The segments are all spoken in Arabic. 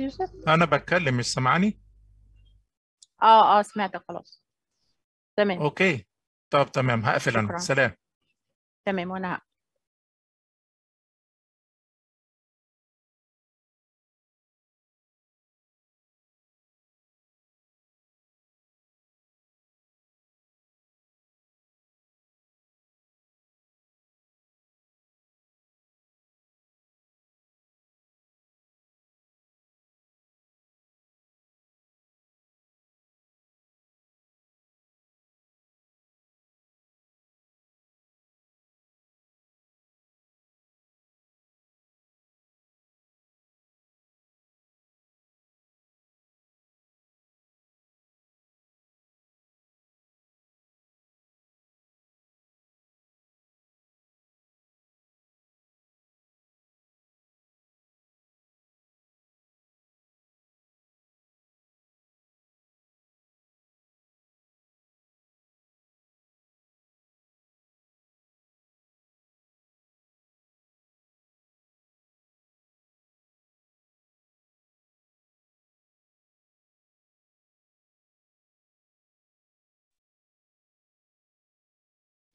يوسف انا بتكلم مش سامعاني اه اه سمعت خلاص تمام اوكي طب تمام هقفل انا سلام تمام وانا هقفل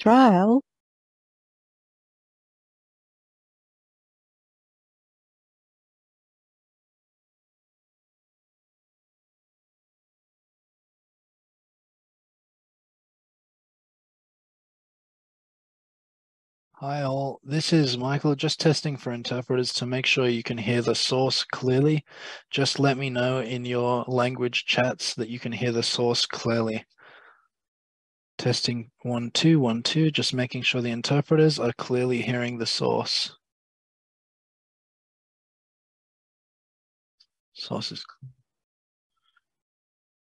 trial Hi all, this is Michael just testing for interpreters to make sure you can hear the source clearly. Just let me know in your language chats that you can hear the source clearly. Testing one, two, one, two, just making sure the interpreters are clearly hearing the source. Source is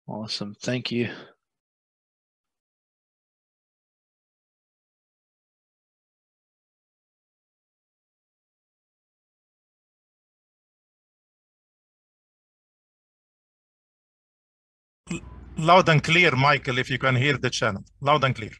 awesome. Thank you. loud and clear, Michael, if you can hear the channel. Loud and clear.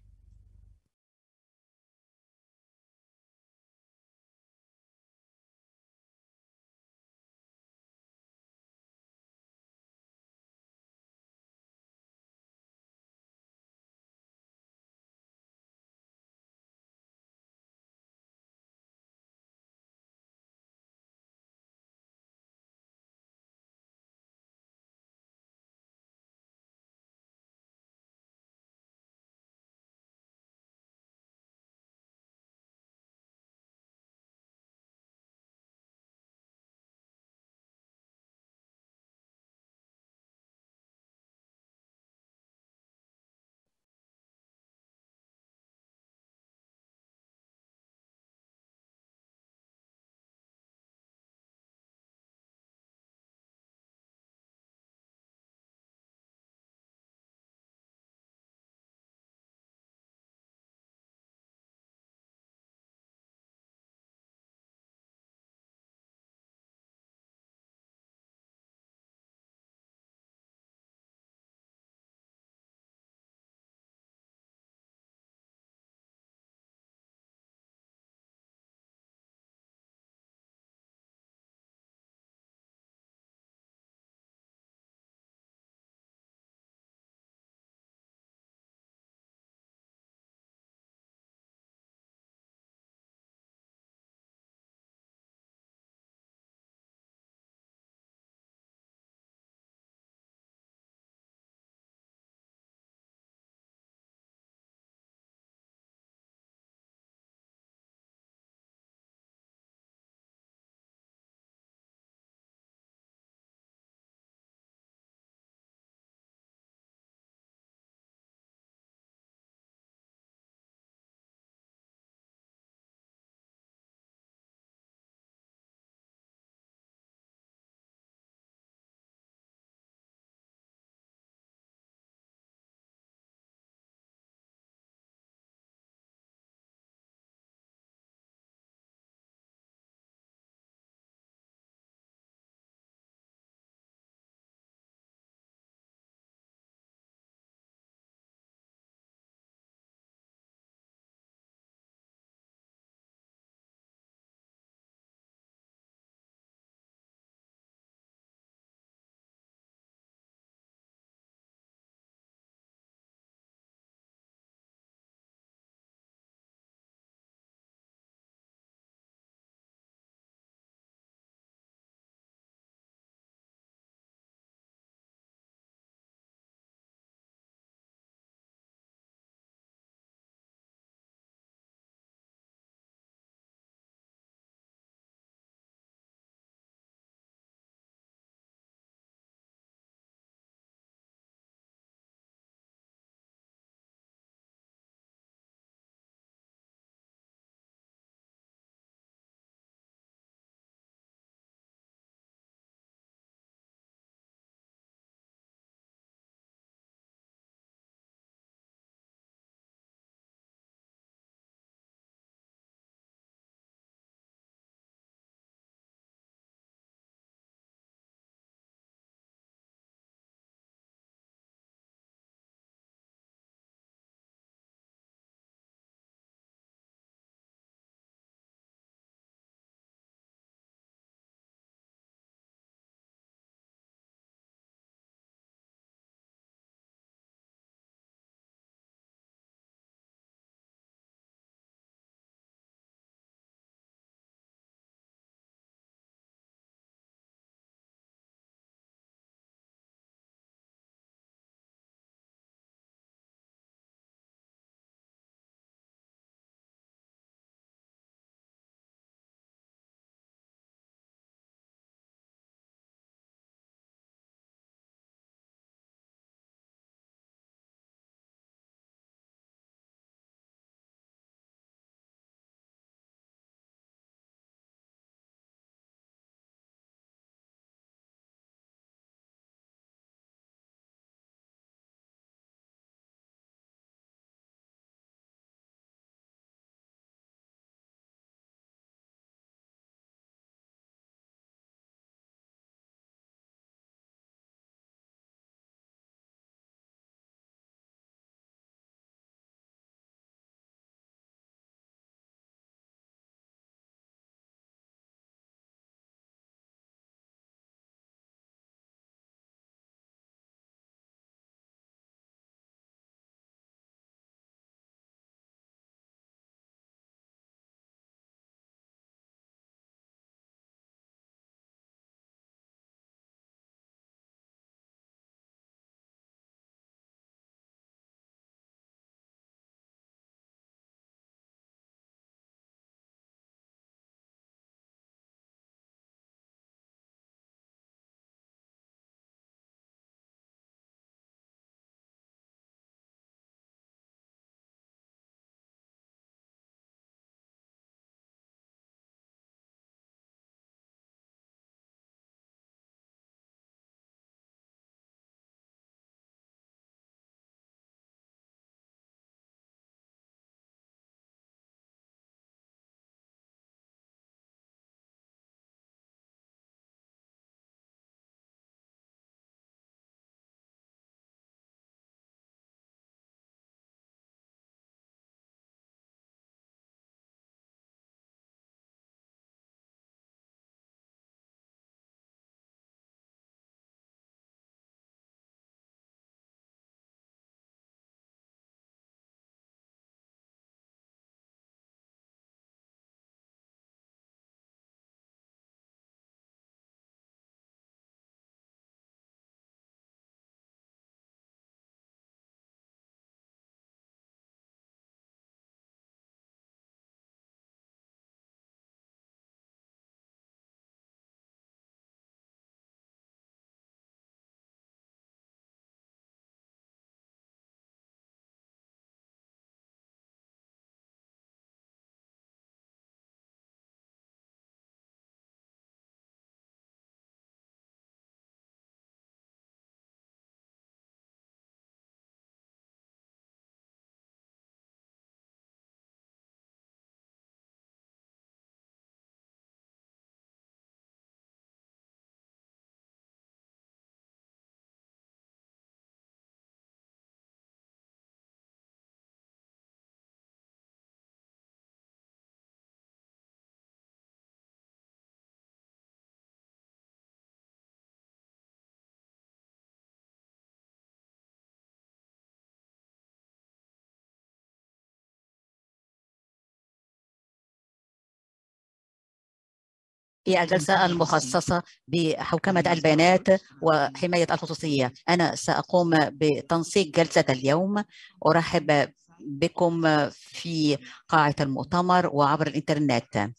في الجلسة المخصصة بحوكمة البيانات وحماية الخصوصية أنا سأقوم بتنسيق جلسة اليوم أرحب بكم في قاعة المؤتمر وعبر الإنترنت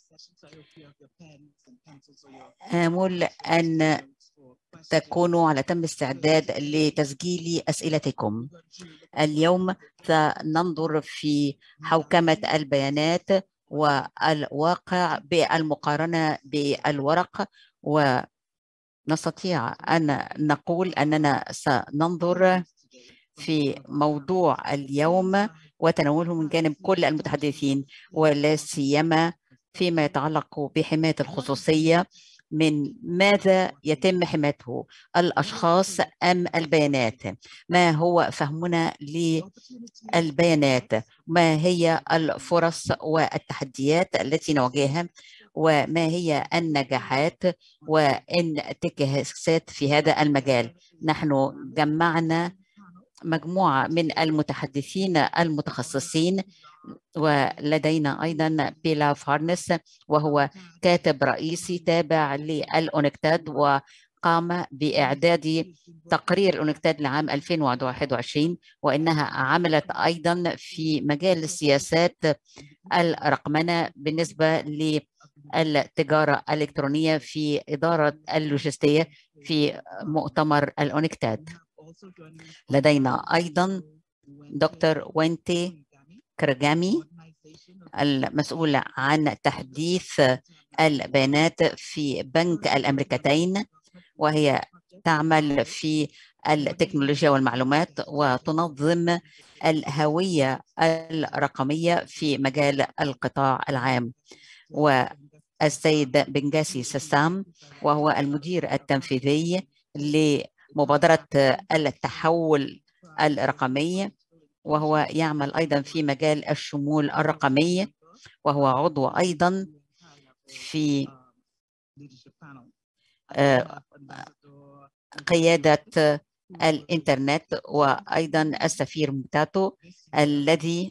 آمل أن تكونوا على تم استعداد لتسجيل أسئلتكم اليوم سننظر في حوكمة البيانات والواقع بالمقارنة بالورق ونستطيع أن نقول أننا سننظر في موضوع اليوم وتناوله من جانب كل المتحدثين ولا سيما فيما يتعلق بحماية الخصوصية من ماذا يتم حمايته الأشخاص أم البيانات ما هو فهمنا للبيانات ما هي الفرص والتحديات التي نواجهها وما هي النجاحات وان في هذا المجال نحن جمعنا مجموعة من المتحدثين المتخصصين ولدينا أيضا بيلا فارنس وهو كاتب رئيسي تابع للأونكتاد قام بإعداد تقرير الأونكتاد لعام 2021 وإنها عملت أيضا في مجال السياسات الرقمنة بالنسبة للتجارة الإلكترونية في إدارة اللوجستية في مؤتمر الأونكتاد لدينا أيضا دكتور وينتي كرجامي المسؤول عن تحديث البيانات في بنك الأمريكتين وهي تعمل في التكنولوجيا والمعلومات وتنظم الهوية الرقمية في مجال القطاع العام والسيد بنجاسي سسام وهو المدير التنفيذي مبادرة التحول الرقمي وهو يعمل أيضا في مجال الشمول الرقمي وهو عضو أيضا في آه، قيادة الإنترنت وأيضا السفير موتاتو الذي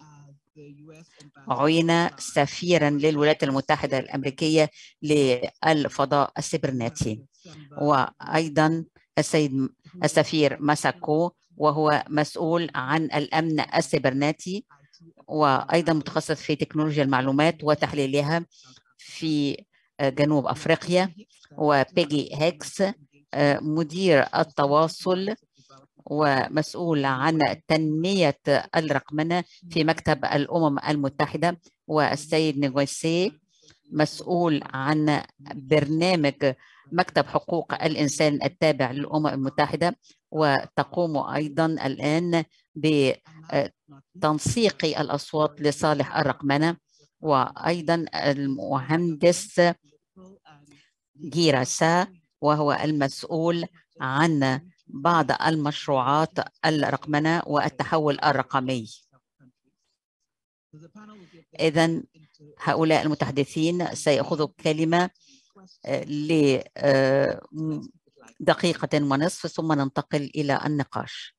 عين سفيرا للولايات المتحدة الأمريكية للفضاء السبرناتي وأيضا السيد السفير ماساكو وهو مسؤول عن الأمن السيبرناتي وأيضا متخصص في تكنولوجيا المعلومات وتحليلها في آه، جنوب أفريقيا وبيجي هيكس آه، مدير التواصل ومسؤول عن تنمية الرقمنة في مكتب الأمم المتحدة والسيد نيغويسي مسؤول عن برنامج مكتب حقوق الإنسان التابع للأمم المتحدة وتقوم أيضا الآن بتنسيق الأصوات لصالح الرقمنة وأيضا المهندس جيراسا وهو المسؤول عن بعض المشروعات الرقمنة والتحول الرقمي إذا هؤلاء المتحدثين سيأخذوا كلمة آه، لدقيقة آه، ونصف ثم ننتقل إلى النقاش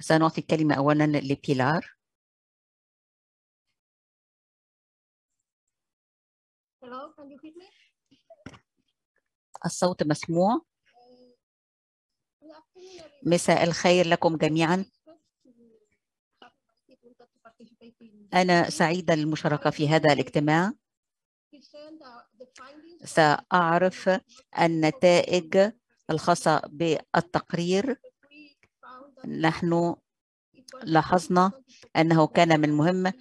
سنعطي الكلمة أولا لبيلار Hello, can you hear me? الصوت مسموع مساء الخير لكم جميعا أنا سعيدة للمشاركة في هذا الاجتماع سأعرف النتائج الخاصة بالتقرير نحن لاحظنا أنه كان من المهم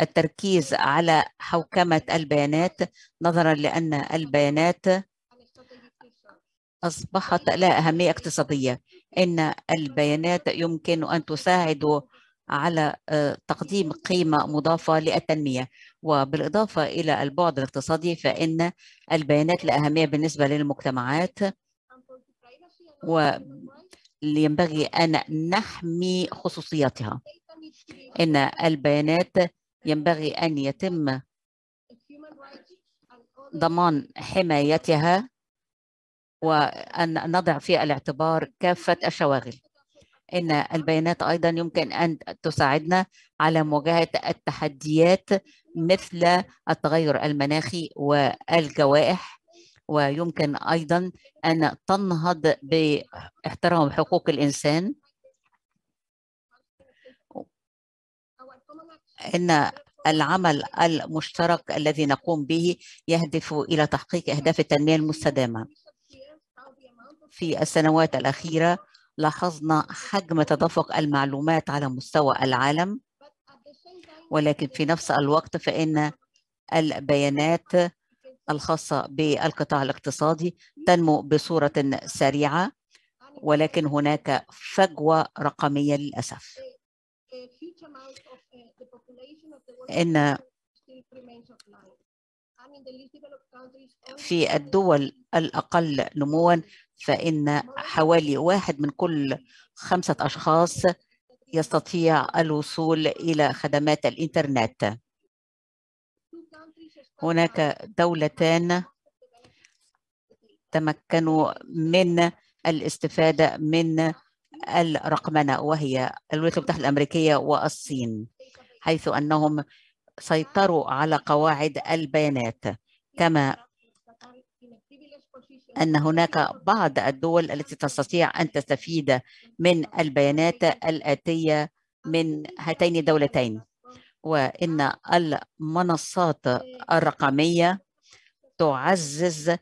التركيز على حوكمة البيانات نظرا لأن البيانات أصبحت لها أهمية اقتصادية إن البيانات يمكن أن تساعد على آه، تقديم قيمة مضافة للتنمية وبالإضافة إلى البعد الاقتصادي فإن البيانات أهمية بالنسبة للمجتمعات وينبغي أن نحمي خصوصيتها إن البيانات ينبغي أن يتم ضمان حمايتها وأن نضع في الاعتبار كافة الشواغل إن البيانات أيضا يمكن أن تساعدنا على مواجهة التحديات مثل التغير المناخي والجوائح ويمكن أيضا أن تنهض باحترام حقوق الإنسان إن العمل المشترك الذي نقوم به يهدف إلى تحقيق أهداف التنمية المستدامة في السنوات الأخيرة لاحظنا حجم تدفق المعلومات على مستوى العالم ولكن في نفس الوقت فإن البيانات الخاصة بالقطاع الاقتصادي تنمو بصورة سريعة ولكن هناك فجوة رقمية للأسف إن في الدول الأقل نمواً فإن حوالي واحد من كل خمسة أشخاص يستطيع الوصول إلى خدمات الإنترنت هناك دولتان تمكنوا من الاستفادة من الرقمنة وهي الولايات المتحدة الأمريكية والصين حيث أنهم سيطروا على قواعد البيانات كما أن هناك بعض الدول التي تستطيع أن تستفيد من البيانات الآتية من هاتين الدولتين وإن المنصات الرقمية تعزز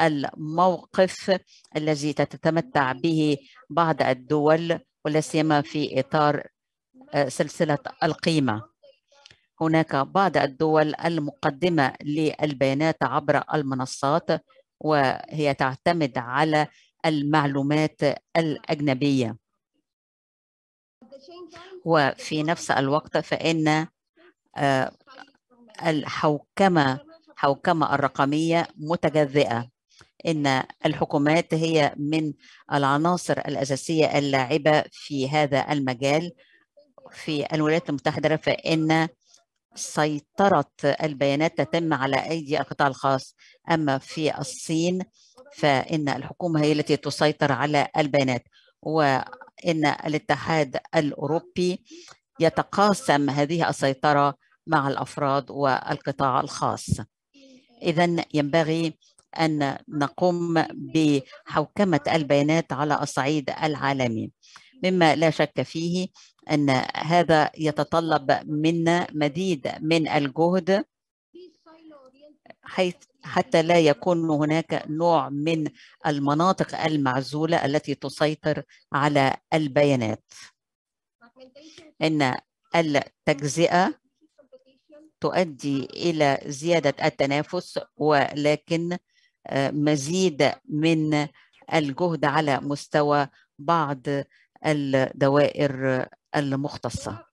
الموقف الذي تتمتع به بعض الدول ولا سيما في إطار آه، سلسلة القيمة هناك بعض الدول المقدمة للبيانات عبر المنصات وهي تعتمد على المعلومات الأجنبية وفي نفس الوقت فإن آه، الحوكمة حوكمة الرقمية متجذئة إن الحكومات هي من العناصر الأساسية اللاعبة في هذا المجال في الولايات المتحدة فإن سيطرة البيانات تتم على أيدي القطاع الخاص أما في الصين فإن الحكومة هي التي تسيطر على البيانات وإن الاتحاد الأوروبي يتقاسم هذه السيطرة مع الأفراد والقطاع الخاص إذا ينبغي أن نقوم بحوكمة البيانات على الصعيد العالمي مما لا شك فيه أن هذا يتطلب منا مزيد من الجهد حيث حتى لا يكون هناك نوع من المناطق المعزولة التي تسيطر على البيانات إن التجزئة تؤدي إلى زيادة التنافس ولكن آه، مزيد من الجهد على مستوى بعض الدوائر المختصة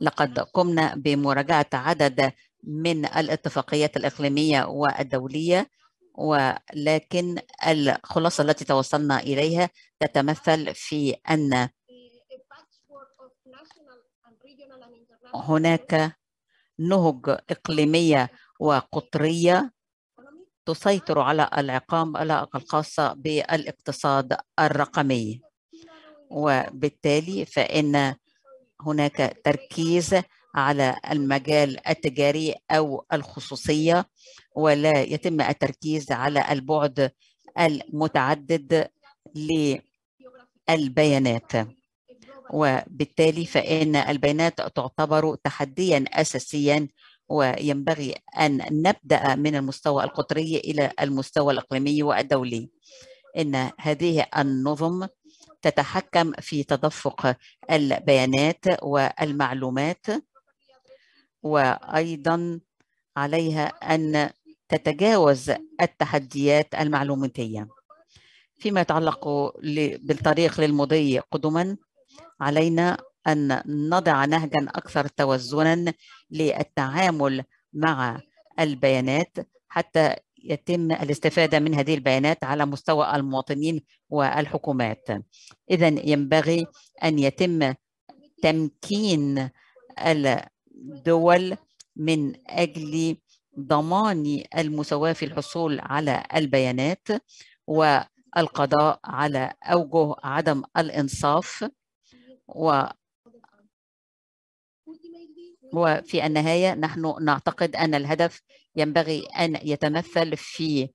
لقد قمنا بمراجعة عدد من الاتفاقيات الإقليمية والدولية ولكن الخلاصة التي توصلنا إليها تتمثل في أن هناك نهج إقليمية وقطرية تسيطر على العقام العلاقة الخاصة بالاقتصاد الرقمي وبالتالي فإن هناك تركيز على المجال التجاري أو الخصوصية ولا يتم التركيز على البعد المتعدد للبيانات وبالتالي فإن البيانات تعتبر تحديا أساسيا وينبغي أن نبدأ من المستوى القطري إلى المستوى الإقليمي والدولي إن هذه النظم تتحكم في تدفق البيانات والمعلومات وأيضا عليها أن تتجاوز التحديات المعلوماتية فيما يتعلق بالطريق للمضي قدما علينا أن نضع نهجا أكثر توازنا للتعامل مع البيانات حتى يتم الاستفادة من هذه البيانات على مستوى المواطنين والحكومات إذا ينبغي أن يتم تمكين الدول من أجل ضمان المساواة في الحصول على البيانات والقضاء على أوجه عدم الإنصاف و وفي النهاية نحن نعتقد أن الهدف ينبغي أن يتمثل في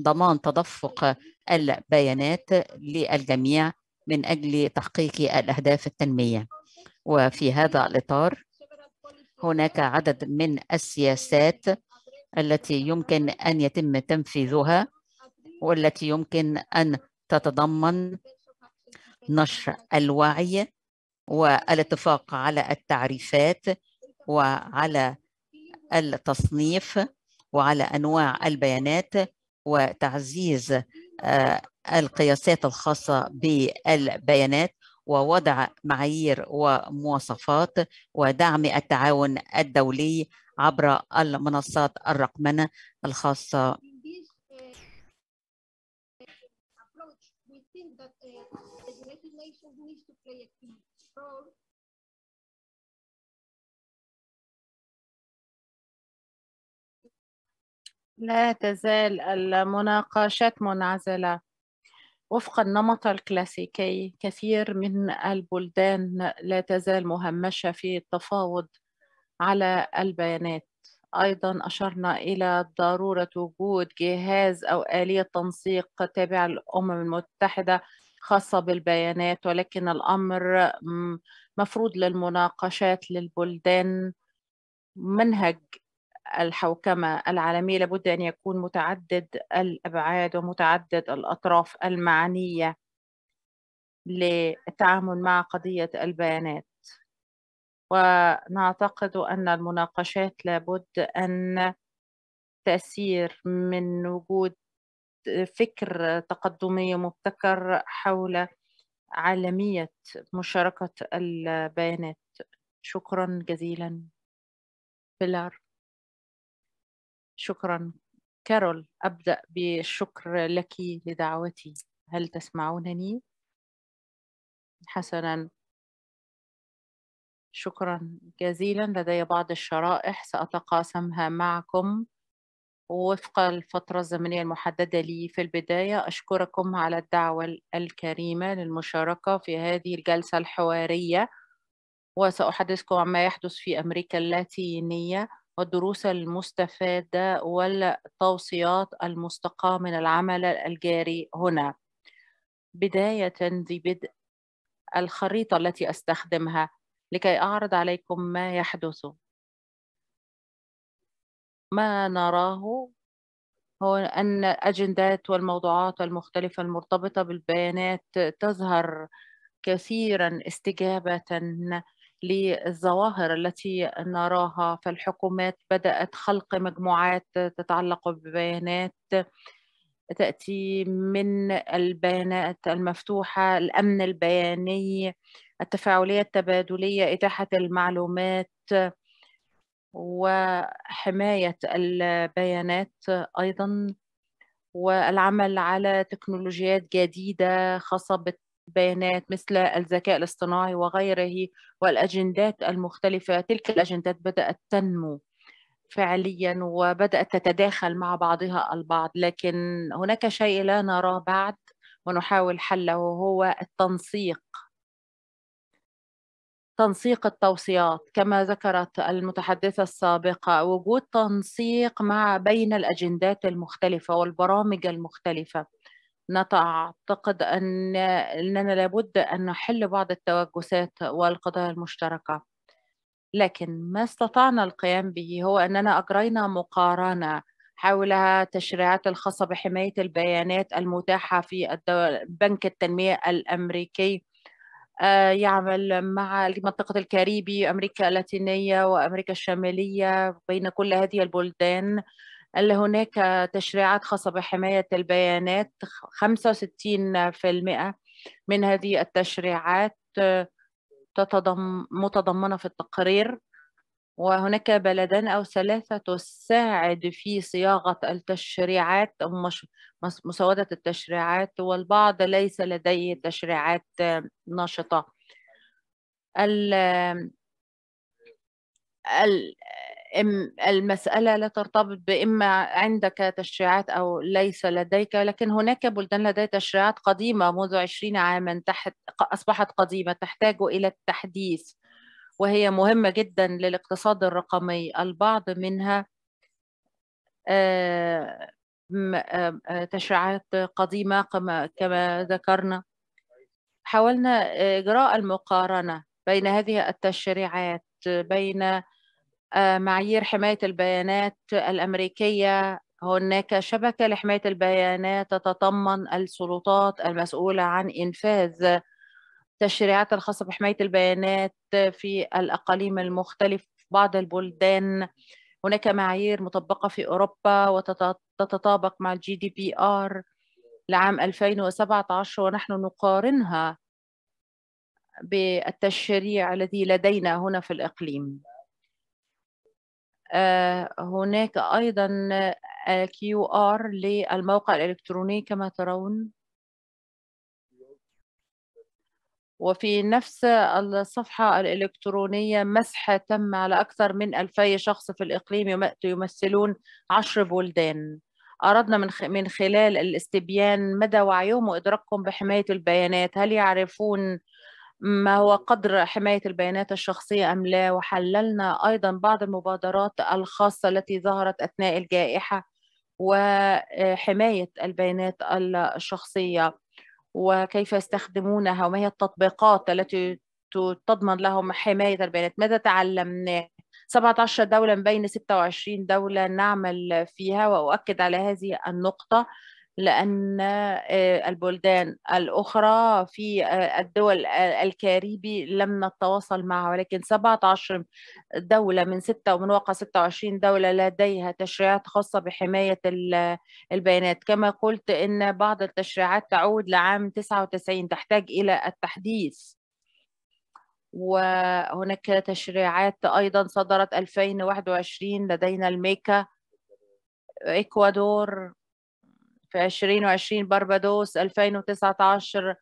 ضمان تدفق البيانات للجميع من أجل تحقيق الأهداف التنمية وفي هذا الإطار هناك عدد من السياسات التي يمكن أن يتم تنفيذها والتي يمكن أن تتضمن نشر الوعي والاتفاق على التعريفات وعلى التصنيف وعلى انواع البيانات وتعزيز آه، القياسات الخاصه بالبيانات ووضع معايير ومواصفات ودعم التعاون الدولي عبر المنصات الرقمنه الخاصه لا تزال المناقشات منعزلة وفق النمط الكلاسيكي كثير من البلدان لا تزال مهمشة في التفاوض على البيانات أيضا أشرنا إلى ضرورة وجود جهاز أو آلية تنسيق تابعة للأمم المتحدة خاصة بالبيانات ولكن الأمر مفروض للمناقشات للبلدان منهج الحوكمة العالمية لابد أن يكون متعدد الأبعاد ومتعدد الأطراف المعنية للتعامل مع قضية البيانات ونعتقد أن المناقشات لابد أن تسير من وجود فكر تقدمي مبتكر حول عالمية مشاركة البيانات شكرا جزيلا بلار شكرا كارول أبدأ بالشكر لك لدعوتي هل تسمعونني؟ حسنا شكرا جزيلا لدي بعض الشرائح سأتقاسمها معكم وفق الفترة الزمنية المحددة لي في البداية أشكركم على الدعوة الكريمة للمشاركة في هذه الجلسة الحوارية وسأحدثكم عما يحدث في أمريكا اللاتينية والدروس المستفادة والتوصيات المستقاة من العمل الجاري هنا بداية ذي بدء الخريطة التي أستخدمها لكي أعرض عليكم ما يحدث ما نراه هو أن أجندات والموضوعات المختلفة المرتبطة بالبيانات تظهر كثيرا استجابة للظواهر التي نراها فالحكومات بدأت خلق مجموعات تتعلق ببيانات تأتي من البيانات المفتوحة الأمن البياني التفاعلية التبادلية إتاحة المعلومات وحماية البيانات أيضا والعمل على تكنولوجيات جديدة خاصة بيانات مثل الذكاء الاصطناعي وغيره والأجندات المختلفة تلك الأجندات بدأت تنمو فعليا وبدأت تتداخل مع بعضها البعض لكن هناك شيء لا نراه بعد ونحاول حله وهو التنسيق تنسيق التوصيات كما ذكرت المتحدثة السابقة وجود تنسيق مع بين الأجندات المختلفة والبرامج المختلفة نتعتقد أن أننا لابد أن نحل بعض التوجسات والقضايا المشتركة لكن ما استطعنا القيام به هو أننا أجرينا مقارنة حول تشريعات الخاصة بحماية البيانات المتاحة في بنك التنمية الأمريكي آه، يعمل مع منطقة الكاريبي أمريكا اللاتينية وأمريكا الشمالية بين كل هذه البلدان قال لي هناك تشريعات خاصة بحماية البيانات 65% من هذه التشريعات تتضم متضمنة في التقرير وهناك بلدان أو ثلاثة تساعد في صياغة التشريعات أو مسودة التشريعات والبعض ليس لديه تشريعات نشطة ال ال المسألة لا ترتبط بإما عندك تشريعات أو ليس لديك لكن هناك بلدان لديها تشريعات قديمة منذ عشرين عاما تحت أصبحت قديمة تحتاج إلى التحديث وهي مهمة جدا للاقتصاد الرقمي البعض منها آه، آه، آه، تشريعات قديمة كما ذكرنا حاولنا إجراء المقارنة بين هذه التشريعات بين آه، معايير حماية البيانات الأمريكية هناك شبكة لحماية البيانات تتضمن السلطات المسؤولة عن إنفاذ التشريعات الخاصة بحماية البيانات في الأقاليم المختلفة في بعض البلدان هناك معايير مطبقة في أوروبا وتتطابق مع الجي دي بي آر لعام 2017 ونحن نقارنها بالتشريع الذي لدينا هنا في الإقليم آه، هناك أيضا آه، كيو آر للموقع الإلكتروني كما ترون وفي نفس الصفحة الإلكترونية مسح تم على أكثر من ألفي شخص في الإقليم يمثلون عشر بلدان أردنا من من خلال الاستبيان مدى وعيهم وإدراكهم بحماية البيانات هل يعرفون ما هو قدر حماية البيانات الشخصية أم لا وحللنا أيضا بعض المبادرات الخاصة التي ظهرت أثناء الجائحة وحماية البيانات الشخصية وكيف يستخدمونها وما هي التطبيقات التي تضمن لهم حماية البيانات ماذا تعلمنا 17 دولة من بين 26 دولة نعمل فيها وأؤكد على هذه النقطة لأن آه، البلدان الأخرى في آه، الدول آه، الكاريبي لم نتواصل معها ولكن 17 دولة من 6 ومن واقع 26 دولة لديها تشريعات خاصة بحماية البيانات كما قلت أن بعض التشريعات تعود لعام 99 تحتاج إلى التحديث وهناك تشريعات أيضا صدرت 2021 لدينا الميكا إكوادور في 2020 باربادوس 2019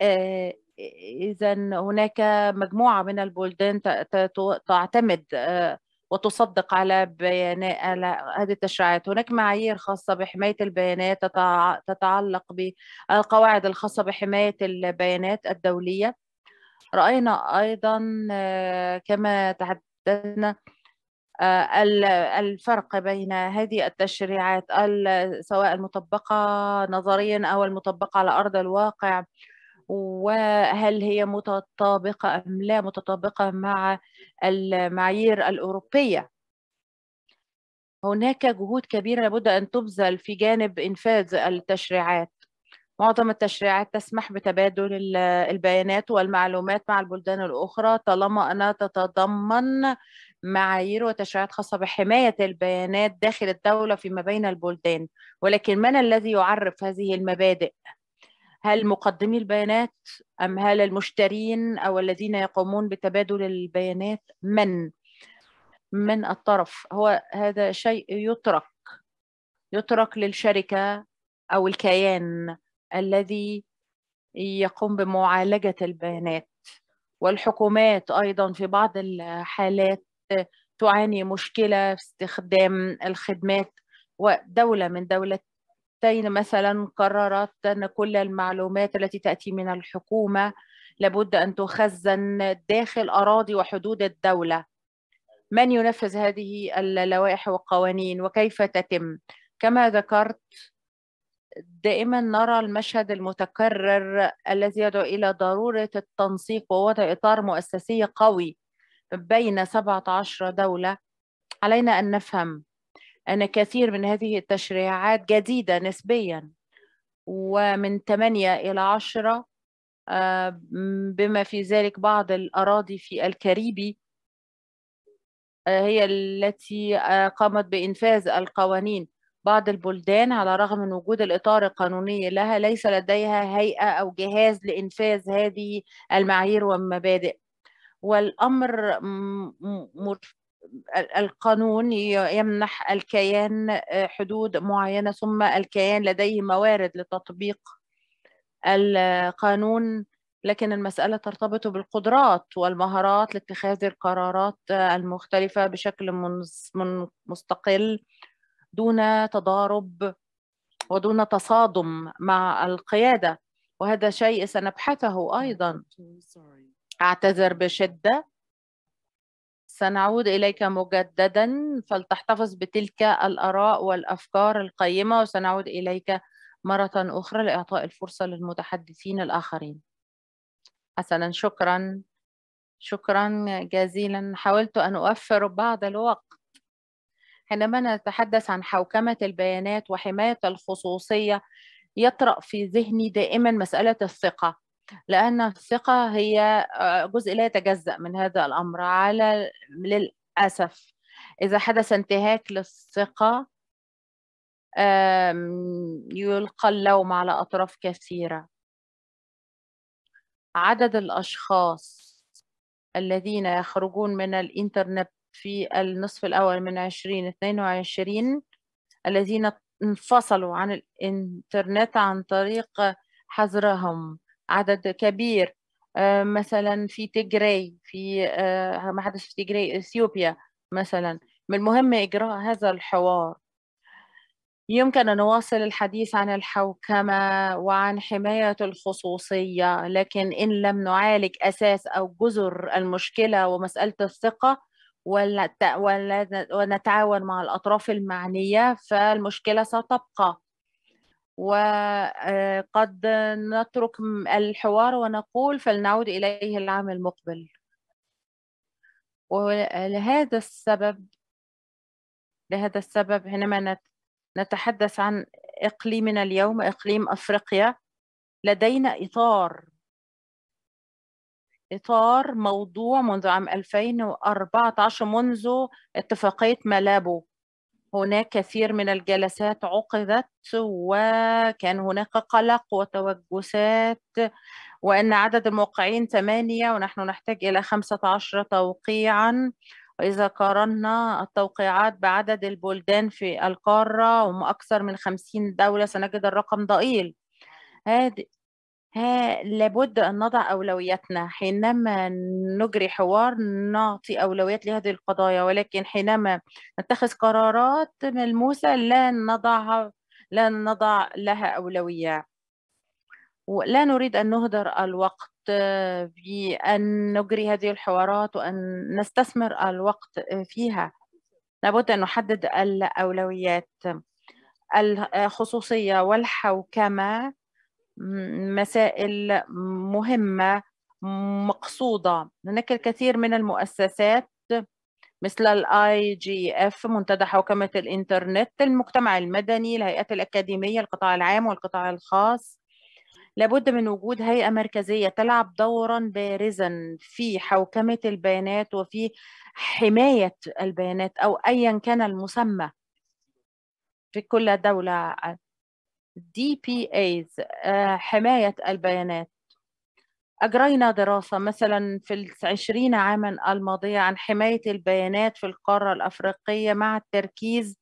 آه، إذا هناك مجموعة من البلدان تعتمد آه، وتصدق على بيانات على هذه التشريعات هناك معايير خاصة بحماية البيانات تتعلق بالقواعد الخاصة بحماية البيانات الدولية رأينا أيضا آه، كما تحدثنا آه، الفرق بين هذه التشريعات سواء المطبقة نظريا أو المطبقة على أرض الواقع وهل هي متطابقة أم لا متطابقة مع المعايير الأوروبية هناك جهود كبيرة لابد أن تبذل في جانب إنفاذ التشريعات معظم التشريعات تسمح بتبادل البيانات والمعلومات مع البلدان الأخرى طالما أنها تتضمن معايير وتشريعات خاصة بحماية البيانات داخل الدولة فيما بين البلدان ولكن من الذي يعرف هذه المبادئ؟ هل مقدمي البيانات أم هل المشترين أو الذين يقومون بتبادل البيانات من؟ من الطرف هو هذا شيء يترك يترك للشركة أو الكيان الذي يقوم بمعالجة البيانات والحكومات أيضا في بعض الحالات تعاني مشكلة في استخدام الخدمات ودولة من دولتين مثلا قررت أن كل المعلومات التي تأتي من الحكومة لابد أن تخزن داخل أراضي وحدود الدولة من ينفذ هذه اللوائح والقوانين وكيف تتم كما ذكرت دائما نرى المشهد المتكرر الذي يدعو الى ضروره التنسيق ووضع اطار مؤسسي قوي بين 17 دولة علينا أن نفهم أن كثير من هذه التشريعات جديدة نسبيا ومن 8 إلى 10 آه، بما في ذلك بعض الأراضي في الكاريبي آه، هي التي آه، قامت بإنفاذ القوانين بعض البلدان على الرغم من وجود الإطار القانوني لها ليس لديها هيئة أو جهاز لإنفاذ هذه المعايير والمبادئ والامر القانون يمنح الكيان آه، حدود معينه ثم الكيان لديه موارد لتطبيق القانون لكن المسألة ترتبط بالقدرات والمهارات لاتخاذ القرارات آه، المختلفة بشكل مستقل دون تضارب ودون تصادم مع القيادة وهذا شيء سنبحثه أيضا أعتذر بشدة سنعود إليك مجددا فلتحتفظ بتلك الآراء والأفكار القيمة وسنعود إليك مرة أخرى لإعطاء الفرصة للمتحدثين الآخرين حسنا شكرا شكرا جزيلا حاولت أن أوفر بعض الوقت حينما نتحدث عن حوكمة البيانات وحماية الخصوصية يطرأ في ذهني دائما مسألة الثقة لأن الثقة هي آه، جزء لا يتجزأ من هذا الأمر على للأسف إذا حدث انتهاك للثقة يلقى اللوم على أطراف كثيرة عدد الأشخاص الذين يخرجون من الإنترنت في النصف الأول من 2022 الذين انفصلوا عن الإنترنت عن طريق حظرهم عدد كبير آه، مثلا في تجري في آه، ما حدث في تجري اثيوبيا مثلا من المهم اجراء هذا الحوار يمكن ان نواصل الحديث عن الحوكمه وعن حمايه الخصوصيه لكن ان لم نعالج اساس او جذر المشكله ومساله الثقه ونتعاون مع الاطراف المعنيه فالمشكله ستبقى وقد نترك الحوار ونقول فلنعود إليه العام المقبل ولهذا السبب لهذا السبب حينما نتحدث عن إقليمنا اليوم إقليم أفريقيا لدينا إطار إطار موضوع منذ عام 2014 منذ اتفاقية ملابو هناك كثير من الجلسات عقدت وكان هناك قلق وتوجسات وأن عدد الموقعين ثمانية ونحن نحتاج إلى خمسة عشر توقيعا وإذا قارنا التوقيعات بعدد البلدان في القارة هم أكثر من خمسين دولة سنجد الرقم ضئيل ها لابد أن نضع أولوياتنا حينما نجري حوار نعطي أولويات لهذه القضايا ولكن حينما نتخذ قرارات ملموسة لا نضعها لا نضع لها أولوية ولا نريد أن نهدر الوقت بأن نجري هذه الحوارات وأن نستثمر الوقت فيها لابد أن نحدد الأولويات الخصوصية والحوكمة مسائل مهمة مقصودة هناك الكثير من المؤسسات مثل الاي جي اف منتدى حوكمة الانترنت المجتمع المدني الهيئات الأكاديمية القطاع العام والقطاع الخاص لابد من وجود هيئة مركزية تلعب دورا بارزا في حوكمة البيانات وفي حماية البيانات أو أيا كان المسمى في كل دولة DPAs آه، حماية البيانات أجرينا دراسة مثلا في العشرين عاما الماضية عن حماية البيانات في القارة الأفريقية مع التركيز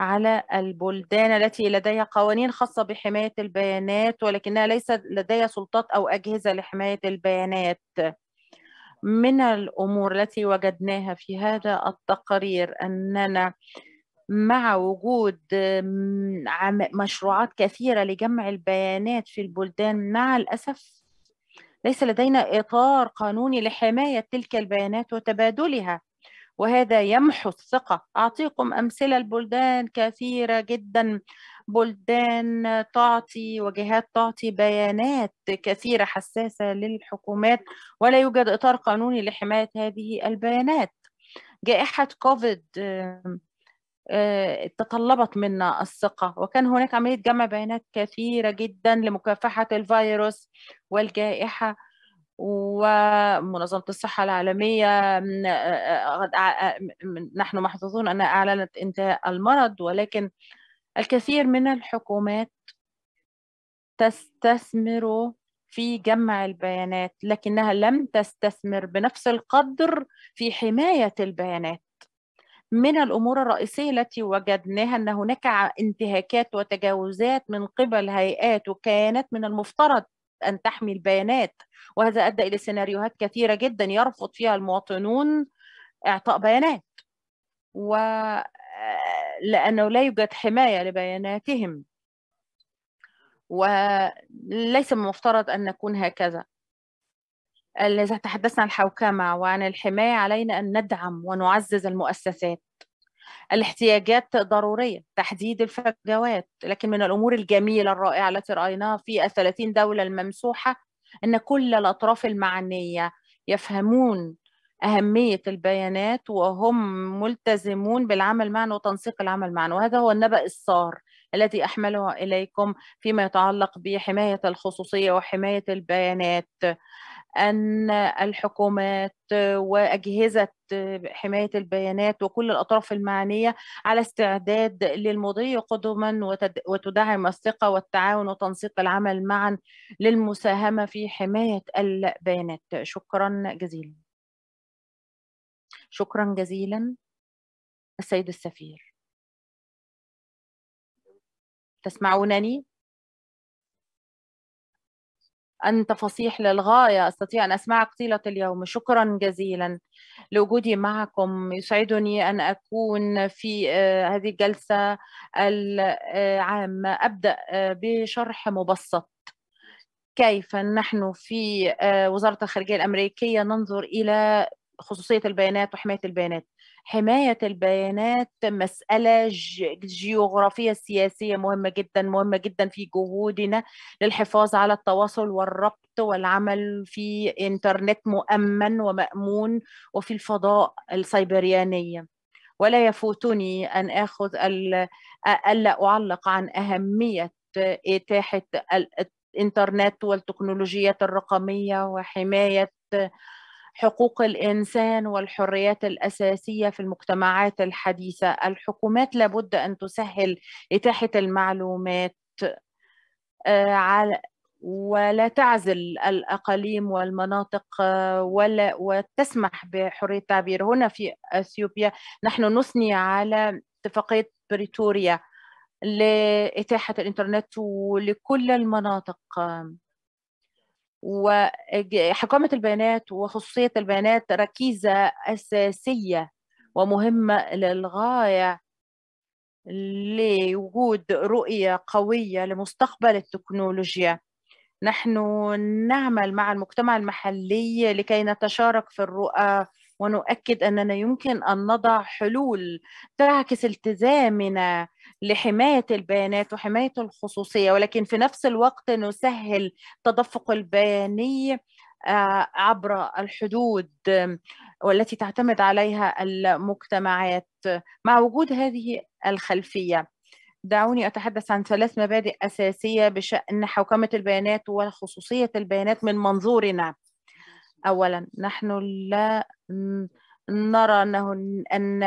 على البلدان التي لديها قوانين خاصة بحماية البيانات ولكنها ليست لديها سلطات أو أجهزة لحماية البيانات من الأمور التي وجدناها في هذا التقرير أننا مع وجود آمم، مشروعات كثيرة لجمع البيانات في البلدان مع الأسف ليس لدينا إطار قانوني لحماية تلك البيانات وتبادلها وهذا يمحو الثقة أعطيكم أمثلة البلدان كثيرة جدا بلدان تعطي وجهات تعطي بيانات كثيرة حساسة للحكومات ولا يوجد إطار قانوني لحماية هذه البيانات جائحة كوفيد آمم، آه، تطلبت منا الثقة وكان هناك عملية جمع بيانات كثيرة جدا لمكافحة الفيروس والجائحة ومنظمة الصحة العالمية آه، آه، نحن محظوظون أنها أعلنت انتهاء المرض ولكن الكثير من الحكومات تستثمر في جمع البيانات لكنها لم تستثمر بنفس القدر في حماية البيانات من الأمور الرئيسية التي وجدناها أن هناك انتهاكات وتجاوزات من قبل هيئات وكيانات من المفترض أن تحمي البيانات وهذا أدى إلى سيناريوهات كثيرة جدا يرفض فيها المواطنون إعطاء بيانات و آه، لأنه لا يوجد حماية لبياناتهم وليس من المفترض أن نكون هكذا إذا تحدثنا عن الحوكمة وعن الحماية علينا أن ندعم ونعزز المؤسسات الاحتياجات ضرورية تحديد الفجوات لكن من الأمور الجميلة الرائعة التي رأيناها في الثلاثين دولة الممسوحة أن كل الأطراف المعنية يفهمون أهمية البيانات وهم ملتزمون بالعمل معا وتنسيق العمل معا وهذا هو النبأ الصار الذي أحمله إليكم فيما يتعلق بحماية الخصوصية وحماية البيانات أن الحكومات وأجهزة حماية البيانات وكل الأطراف المعنية على استعداد للمضي قدما وتدعم الثقة والتعاون وتنسيق العمل معا للمساهمة في حماية البيانات شكرا جزيلا شكرا جزيلا السيد السفير تسمعونني أنت فصيح للغاية أستطيع أن أسمعك طيلة اليوم شكرا جزيلا لوجودي معكم يسعدني أن أكون في آه، هذه الجلسة العامة أبدأ آه، بشرح مبسط كيف نحن في آه، وزارة الخارجية الأمريكية ننظر إلى خصوصية البيانات وحماية البيانات حماية البيانات مسألة جيوغرافية سياسية مهمة جدا مهمة جدا في جهودنا للحفاظ على التواصل والربط والعمل في إنترنت مؤمن ومأمون وفي الفضاء السيبريانية ولا يفوتني أن أخذ ألا أعلق عن أهمية إتاحة الإنترنت والتكنولوجيات الرقمية وحماية حقوق الانسان والحريات الاساسيه في المجتمعات الحديثه الحكومات لابد ان تسهل اتاحه المعلومات آه، على ولا تعزل الأقاليم والمناطق آه، ولا وتسمح بحرية التعبير هنا في أثيوبيا نحن نثني على اتفاقية بريتوريا لإتاحة الإنترنت لكل المناطق وحكامة البيانات وخصوصية البيانات ركيزة أساسية ومهمة للغاية لوجود رؤية قوية لمستقبل التكنولوجيا نحن نعمل مع المجتمع المحلي لكي نتشارك في الرؤى ونؤكد أننا يمكن أن نضع حلول تعكس التزامنا لحماية البيانات وحماية الخصوصية ولكن في نفس الوقت نسهل تدفق البياني آه، عبر الحدود والتي تعتمد عليها المجتمعات مع وجود هذه الخلفية دعوني أتحدث عن ثلاث مبادئ أساسية بشأن حوكمة البيانات وخصوصية البيانات من منظورنا أولا نحن لا نرى أنه أن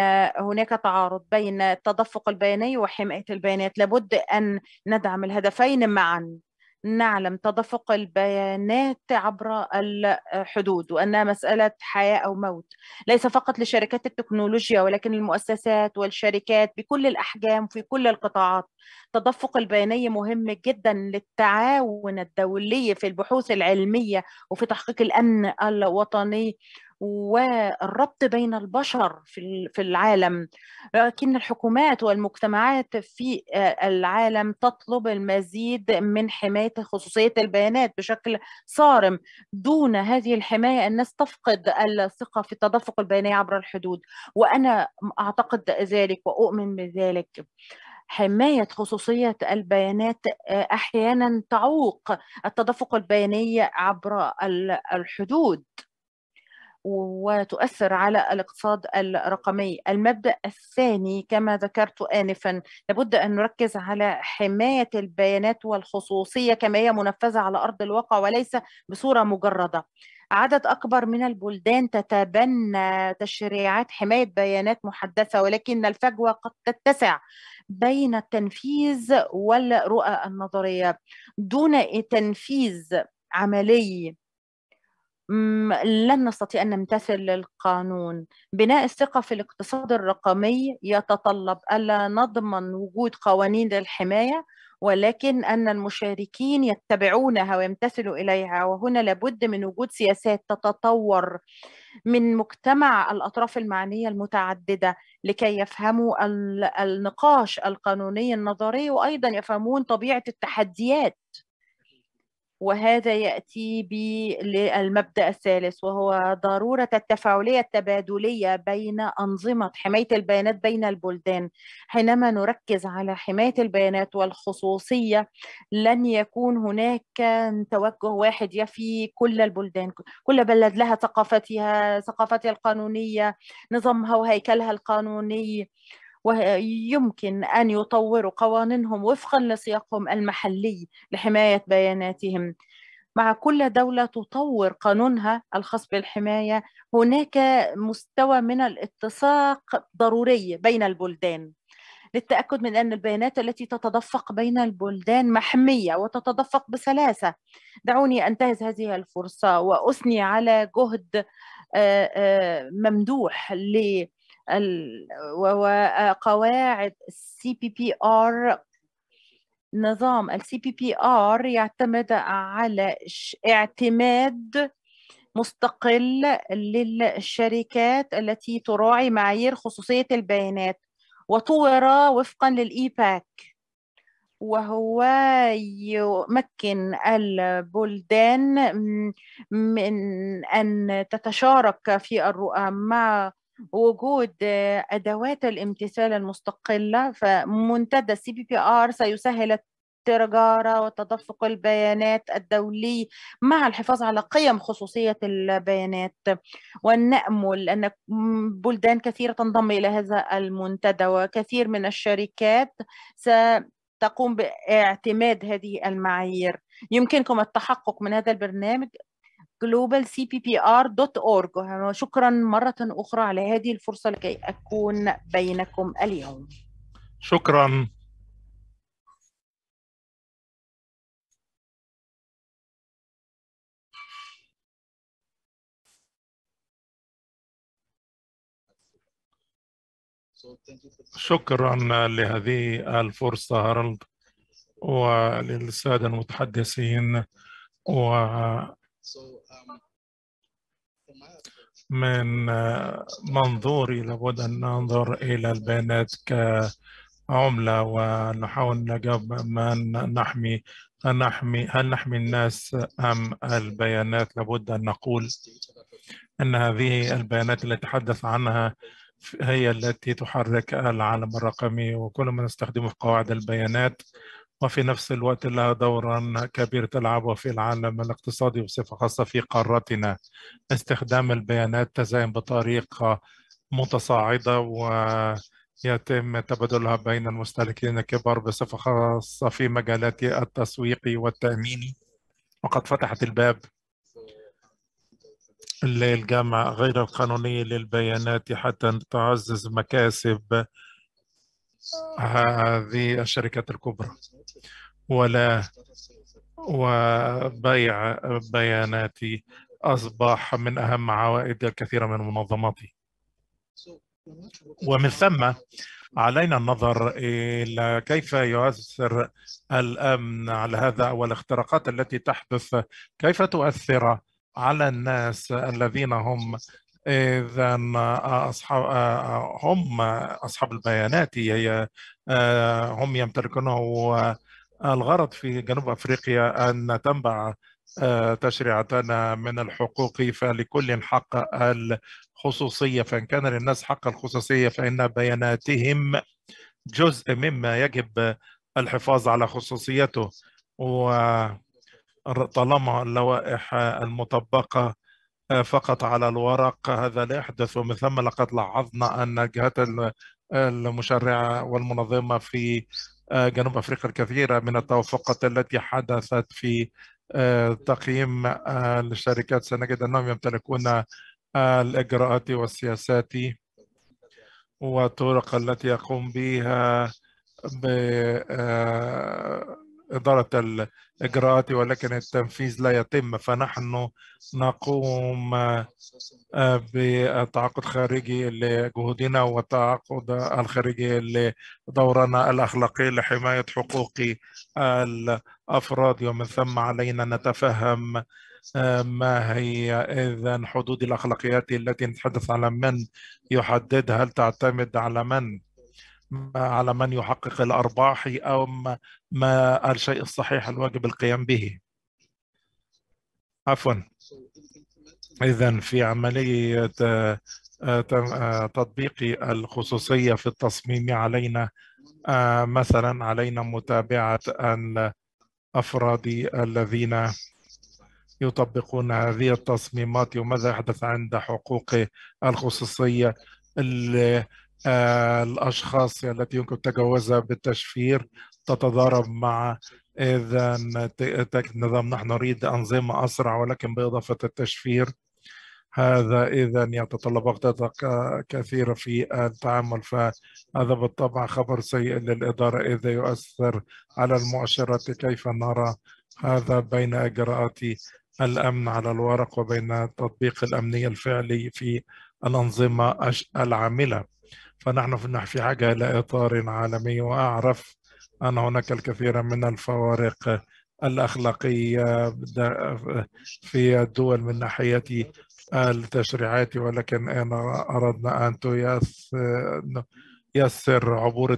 هناك تعارض بين التدفق البياني وحماية البيانات لابد أن ندعم الهدفين معا نعلم تدفق البيانات عبر الحدود وأنها مسألة حياة أو موت ليس فقط لشركات التكنولوجيا ولكن المؤسسات والشركات بكل الأحجام في كل القطاعات تدفق البياني مهم جدا للتعاون الدولي في البحوث العلمية وفي تحقيق الأمن الوطني والربط بين البشر في العالم لكن الحكومات والمجتمعات في آه، العالم تطلب المزيد من حماية خصوصية البيانات بشكل صارم دون هذه الحماية الناس تفقد الثقة في التدفق البياني عبر الحدود وأنا أعتقد ذلك وأؤمن بذلك حماية خصوصية البيانات آه، أحيانا تعوق التدفق البياني عبر الحدود وتؤثر على الاقتصاد الرقمي المبدأ الثاني كما ذكرت آنفا لابد أن نركز على حماية البيانات والخصوصية كما هي منفذة على أرض الواقع وليس بصورة مجردة عدد أكبر من البلدان تتبنى تشريعات حماية بيانات محدثة ولكن الفجوة قد تتسع بين التنفيذ والرؤى النظرية دون تنفيذ عملي لن نستطيع أن نمتثل للقانون بناء الثقة في الاقتصاد الرقمي يتطلب ألا نضمن وجود قوانين للحماية ولكن أن المشاركين يتبعونها ويمتثلوا إليها وهنا لابد من وجود سياسات تتطور من مجتمع الأطراف المعنية المتعددة لكي يفهموا النقاش القانوني النظري وأيضا يفهمون طبيعة التحديات وهذا يأتي بالمبدأ الثالث وهو ضرورة التفاعلية التبادلية بين أنظمة حماية البيانات بين البلدان حينما نركز على حماية البيانات والخصوصية لن يكون هناك توجه واحد يفي كل البلدان كل بلد لها ثقافتها ثقافتها القانونية نظامها وهيكلها القانوني ويمكن أن يطوروا قوانينهم وفقا لسياقهم المحلي لحماية بياناتهم مع كل دولة تطور قانونها الخاص بالحماية هناك مستوى من الاتساق ضروري بين البلدان للتأكد من أن البيانات التي تتدفق بين البلدان محمية وتتدفق بسلاسة دعوني أنتهز هذه الفرصة وأثني على جهد آه، آه، ممدوح ل وقواعد السي بي بي ار نظام السي بي بي ار يعتمد على اعتماد مستقل للشركات التي تراعي معايير خصوصية البيانات وطور وفقا للإيباك وهو يمكن البلدان من أن تتشارك في الرؤى مع وجود آه، ادوات الامتثال المستقله فمنتدى سي بي بي ار سيسهل التجاره وتدفق البيانات الدولي مع الحفاظ على قيم خصوصيه البيانات ونامل ان بلدان كثيره تنضم الى هذا المنتدى وكثير من الشركات س تقوم باعتماد هذه المعايير يمكنكم التحقق من هذا البرنامج globalcppr.org شكرا مرة أخرى على هذه الفرصة لكي أكون بينكم اليوم شكرا شكرا لهذه الفرصة هارلد وللسادة المتحدثين و Um, من آه، منظوري لابد أن ننظر إلى البيانات كعملة ونحاول نجاوب من نحمي هل نحمي, هل نحمي الناس أم البيانات لابد أن نقول أن هذه البيانات التي تحدث عنها هي التي تحرك العالم الرقمي وكل ما نستخدمه في قواعد البيانات وفي نفس الوقت لها دورا كبير تلعبه في العالم الاقتصادي بصفة خاصة في قارتنا استخدام البيانات تزايم بطريقة متصاعدة ويتم تبادلها بين المستهلكين الكبار بصفة خاصة في مجالات التسويق والتأمين وقد فتحت الباب للجمع غير القانوني للبيانات حتى تعزز مكاسب هذه الشركات الكبرى ولا وبيع بياناتي أصبح من أهم عوائد الكثير من منظماتي ومن ثم علينا النظر إلى كيف يؤثر الأمن على هذا والاختراقات التي تحدث كيف تؤثر على الناس الذين هم إذا أصحاب هم أصحاب البيانات هي آه، هم يمتلكونه الغرض في جنوب افريقيا ان تنبع آه، تشريعتنا من الحقوق فلكل حق الخصوصيه فان كان للناس حق الخصوصيه فان بياناتهم جزء مما يجب الحفاظ على خصوصيته وطالما اللوائح المطبقه آه، فقط على الورق هذا لا يحدث ومن ثم لقد لاحظنا ان الجهات المشرعه والمنظمه في آه، جنوب افريقيا الكثير من التوافقات التي حدثت في آه، تقييم الشركات آه، سنجد انهم يمتلكون الاجراءات والسياسات والطرق التي يقوم بها إدارة الإجراءات ولكن التنفيذ لا يتم فنحن نقوم آه، بتعاقد خارجي لجهودنا وتعاقد الخارجي لدورنا الأخلاقي لحماية حقوق الأفراد ومن ثم علينا نتفهم آه، ما هي إذا حدود الأخلاقيات التي نتحدث على من يحددها هل تعتمد على من على من يحقق الأرباح أو ما الشيء الصحيح الواجب القيام به عفوا إذا في عملية آه، آه، تطبيق الخصوصية في التصميم علينا آه، مثلا علينا متابعة الأفراد الذين يطبقون هذه التصميمات وماذا يحدث عند حقوق الخصوصية الأشخاص التي يمكن تجاوزها بالتشفير تتضارب مع إذا نظام نحن نريد أنظمة أسرع ولكن بإضافة التشفير هذا إذا يتطلب وقتا كثيرة في التعامل فهذا بالطبع خبر سيء للإدارة إذا يؤثر على المؤشرات كيف نرى هذا بين إجراءات الأمن على الورق وبين تطبيق الأمني الفعلي في الأنظمة العاملة فنحن في حاجة إلى إطار عالمي وأعرف أن هناك الكثير من الفوارق الأخلاقية في الدول من ناحية التشريعات ولكن إن أردنا أن تيسر عبور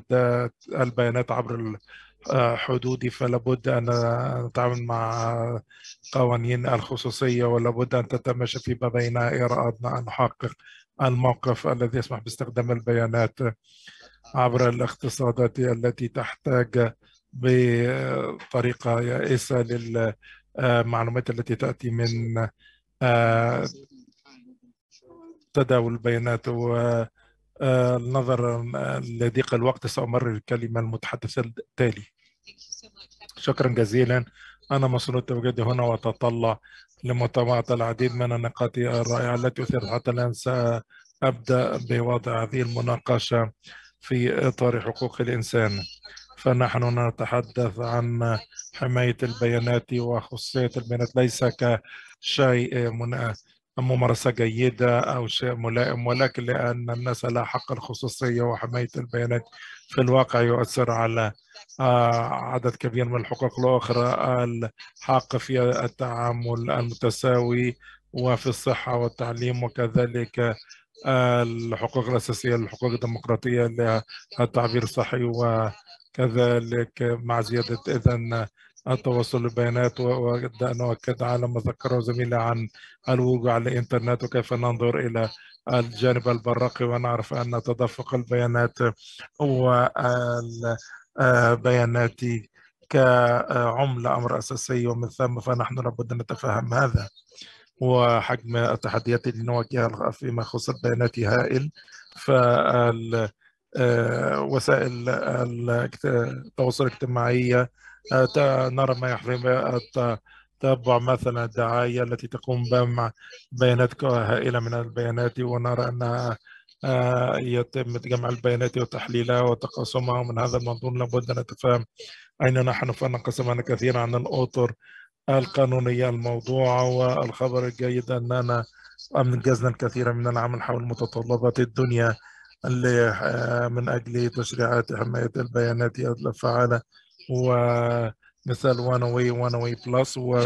البيانات عبر الحدود فلا بد ان نتعامل مع قوانين الخصوصيه ولا بد ان تتمشى فيما بين اذا اردنا ان نحقق الموقف الذي يسمح باستخدام البيانات عبر الاقتصادات التي تحتاج بطريقة يائسة للمعلومات التي تأتي من آه، تداول البيانات ونظرا آه، لضيق الوقت سأمر الكلمة المتحدث التالي شكرا جزيلا أنا مسرور التواجد هنا وأتطلع لمتابعة العديد من النقاط الرائعة التي أثيرت حتى الآن سأبدأ بوضع هذه المناقشة في إطار حقوق الإنسان فنحن نتحدث عن حماية البيانات وخصوصية البيانات ليس كشيء من ممارسة جيدة أو شيء ملائم ولكن لأن الناس لها حق الخصوصية وحماية البيانات في الواقع يؤثر على آه، عدد كبير من الحقوق الأخرى الحق في التعامل المتساوي وفي الصحة والتعليم وكذلك آه، الحقوق الأساسية الحقوق الديمقراطية للتعبير الصحي وكذلك مع زيادة إذن التواصل البيانات وأود أن أؤكد على ما ذكره زميلي عن الوجوع على الإنترنت وكيف ننظر إلى الجانب البراقي ونعرف أن تدفق البيانات آه، بياناتي كعملة أمر أساسي ومن ثم فنحن لابد أن نتفهم هذا وحجم التحديات اللي نواجهها فيما يخص البيانات هائل ف آه، وسائل التواصل الاجتماعي آه، نرى ما يحظي تتبع مثلا الدعاية التي تقوم بمع بياناتك بيانات هائلة من البيانات ونرى أنها آه، يتم جمع البيانات وتحليلها وتقاسمها ومن هذا المنظور لابد أن نتفهم أين نحن فأن قسمنا كثيرا عن الأطر القانونية الموضوعة والخبر الجيد أننا أنجزنا الكثير من العمل حول متطلبات الدنيا آه، من أجل تشريعات حماية البيانات الفعالة ومثال وانوي وانوي بلس و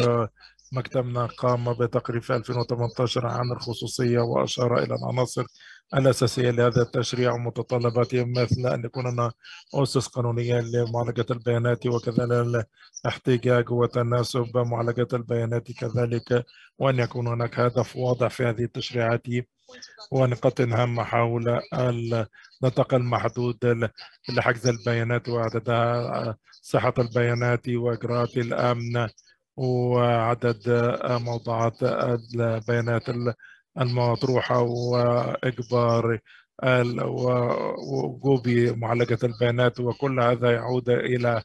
مكتبنا قام بتقرير في 2018 عن الخصوصية وأشار إلى العناصر الأساسية لهذا التشريع ومتطلباته مثل أن يكون هناك أسس قانونية لمعالجة البيانات وكذلك احتجاج وتناسب معالجة البيانات كذلك وأن يكون هناك هدف واضح في هذه التشريعات ونقاط هامة حول النطاق المحدود لحجز البيانات وعددها صحة البيانات وإجراءات الأمن وعدد موضوعات البيانات المطروحة وإجبار ووجوب معالجة البيانات وكل هذا يعود إلى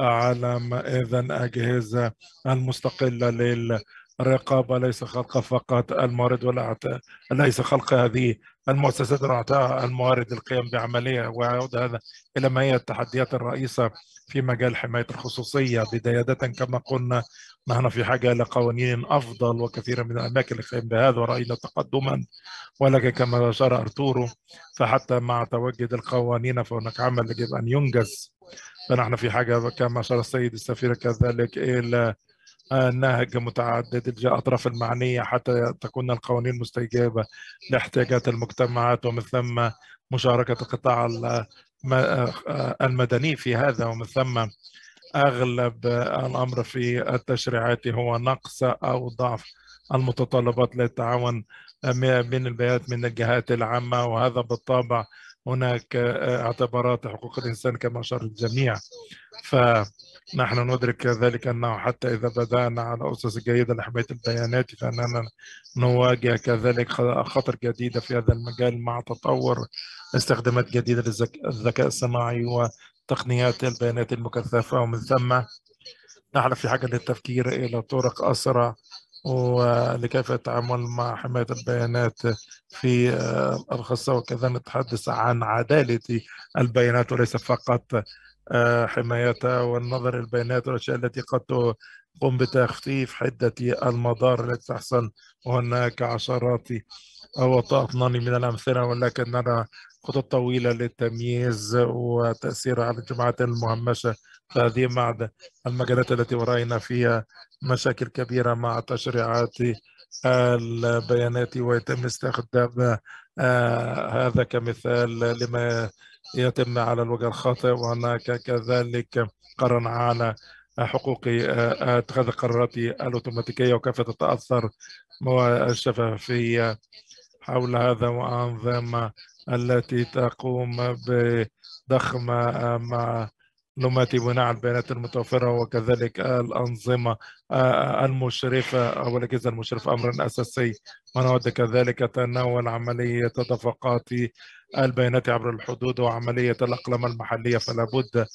عالم إذا أجهزة المستقلة للرقابة ليس خلق فقط الموارد ولا ليس خلق هذه المؤسسات الأعتاء الموارد للقيام بعملية ويعود هذا إلى ما هي التحديات الرئيسة في مجال حماية الخصوصية بداية كما قلنا نحن في حاجة إلى قوانين أفضل وكثيرا من الأماكن القيام بهذا ورأينا تقدما ولكن كما أشار أرتورو فحتى مع تواجد القوانين فهناك عمل يجب أن ينجز فنحن في حاجة كما أشار السيد السفير كذلك إلى نهج متعدد الأطراف المعنية حتى تكون القوانين مستجابة لاحتياجات المجتمعات ومن ثم مشاركة القطاع المدني في هذا ومن ثم اغلب الامر في التشريعات هو نقص او ضعف المتطلبات للتعاون بين البيانات من الجهات العامه وهذا بالطبع هناك آه، اعتبارات حقوق الانسان كما اشار الجميع فنحن ندرك ذلك انه حتى اذا بدانا على اسس جيده لحمايه البيانات فاننا نواجه كذلك خطر جديده في هذا المجال مع تطور استخدامات جديده للذكاء الصناعي تقنيات البيانات المكثفة ومن ثم نحن في حاجة للتفكير إلى طرق أسرع ولكيف التعامل مع حماية البيانات في آه، الخاصة وكذا نتحدث عن عدالة البيانات وليس فقط آه، حمايتها والنظر البيانات والأشياء التي قد تقوم بتخفيف حدة المضار التي تحصل وهناك عشرات أو أطنان من الأمثلة ولكن نرى خطط طويلة للتمييز وتأثيرها على الجماعات المهمشة هذه مع المجالات التي ورأينا فيها مشاكل كبيرة مع تشريعات البيانات ويتم استخدام آه، هذا كمثال لما يتم على الوجه الخاطئ وهناك كذلك قرن على حقوق آه، اتخاذ القرارات الاوتوماتيكيه وكيف تتاثر والشفافيه حول هذا وانظمه التي تقوم بضخ معلومات بناء البيانات المتوفرة وكذلك الأنظمة المشرفة أو الأجهزة المشرفة أمر أساسي ونود كذلك تناول عملية تدفقات البيانات عبر الحدود وعملية الأقلام المحلية فلا بد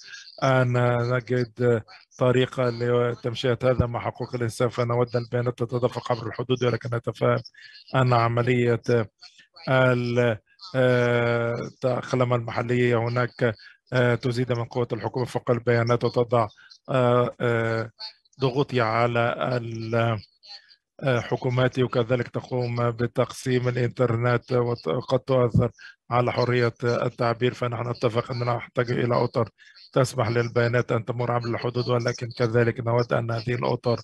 أن نجد طريقة لتمشية هذا مع حقوق الإنسان فنود البيانات تتدفق عبر الحدود ولكن نتفاهم أن عملية ال آه، الخدمة المحلية هناك آه، تزيد من قوة الحكومة فوق البيانات وتضع آه، ضغوطها على حكوماتي وكذلك تقوم بتقسيم الانترنت وقد تؤثر على حرية التعبير فنحن نتفق أننا نحتاج إلى أطر تسمح للبيانات أن تمر عبر الحدود ولكن كذلك نود أن هذه الأطر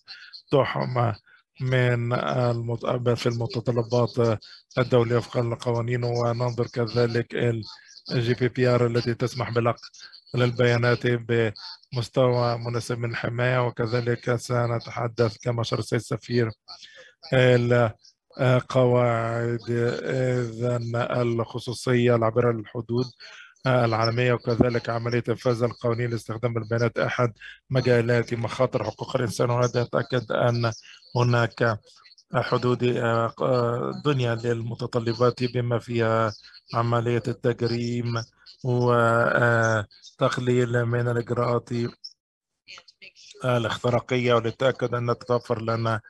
تحمى من في المتطلبات الدولية وفقا للقوانين وننظر كذلك الجي بي بي ار التي تسمح بلق للبيانات بمستوى مناسب من الحماية وكذلك سنتحدث كما شرح السيد السفير قواعد اذا الخصوصية العبر الحدود العالمية وكذلك عملية إنفاذ القوانين لاستخدام البيانات أحد مجالات مخاطر حقوق الإنسان وهذا يتأكد أن هناك حدود آه، آه، دنيا للمتطلبات بما فيها عملية التجريم وتقليل آه، من الإجراءات الاختراقية وللتأكد أن تتوفر لنا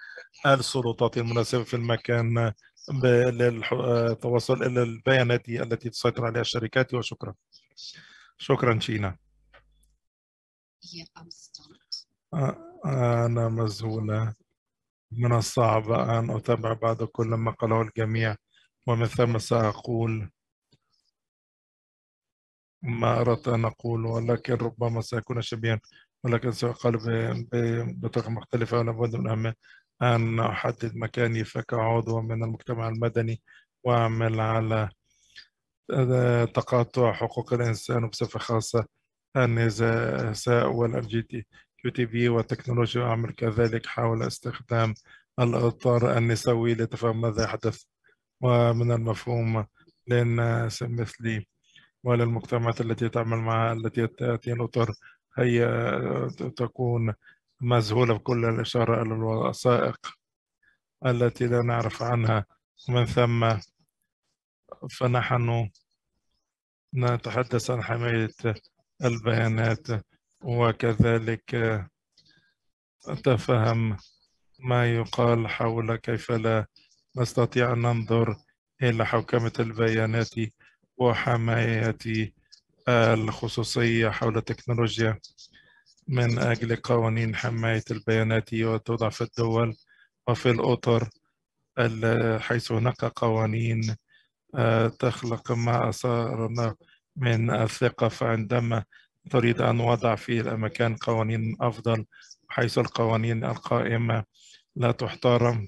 السلطات المناسبة في المكان للتوصل إلى البيانات التي تسيطر عليها الشركات وشكرا شكرا شينا أنا مزهولة من الصعب أن أتابع بعد كل ما قاله الجميع ومن ثم سأقول ما أردت أن أقول ولكن ربما سيكون شبيها ولكن سأقال بطريقة مختلفة ولابد من أهم أن أحدد مكاني فكعضو من المجتمع المدني وأعمل على تقاطع حقوق الإنسان وبصفة خاصة النساء والأبجدي كيو تي في وتكنولوجيا أعمل كذلك حاول استخدام الإطار النسوي لتفهم ماذا يحدث ومن المفهوم للناس مثلي وللمجتمعات التي تعمل معها التي تأتي الإطار هي تكون مذهولة بكل الإشارة إلى الوثائق التي لا نعرف عنها ومن ثم فنحن نتحدث عن حماية البيانات وكذلك أتفهم ما يقال حول كيف لا نستطيع أن ننظر إلى حوكمة البيانات وحماية الخصوصية حول التكنولوجيا من أجل قوانين حماية البيانات وتوضع في الدول وفي الأطر حيث هناك قوانين تخلق ما أصارنا من الثقة فعندما تريد أن وضع في الأماكن قوانين أفضل حيث القوانين القائمة لا تحترم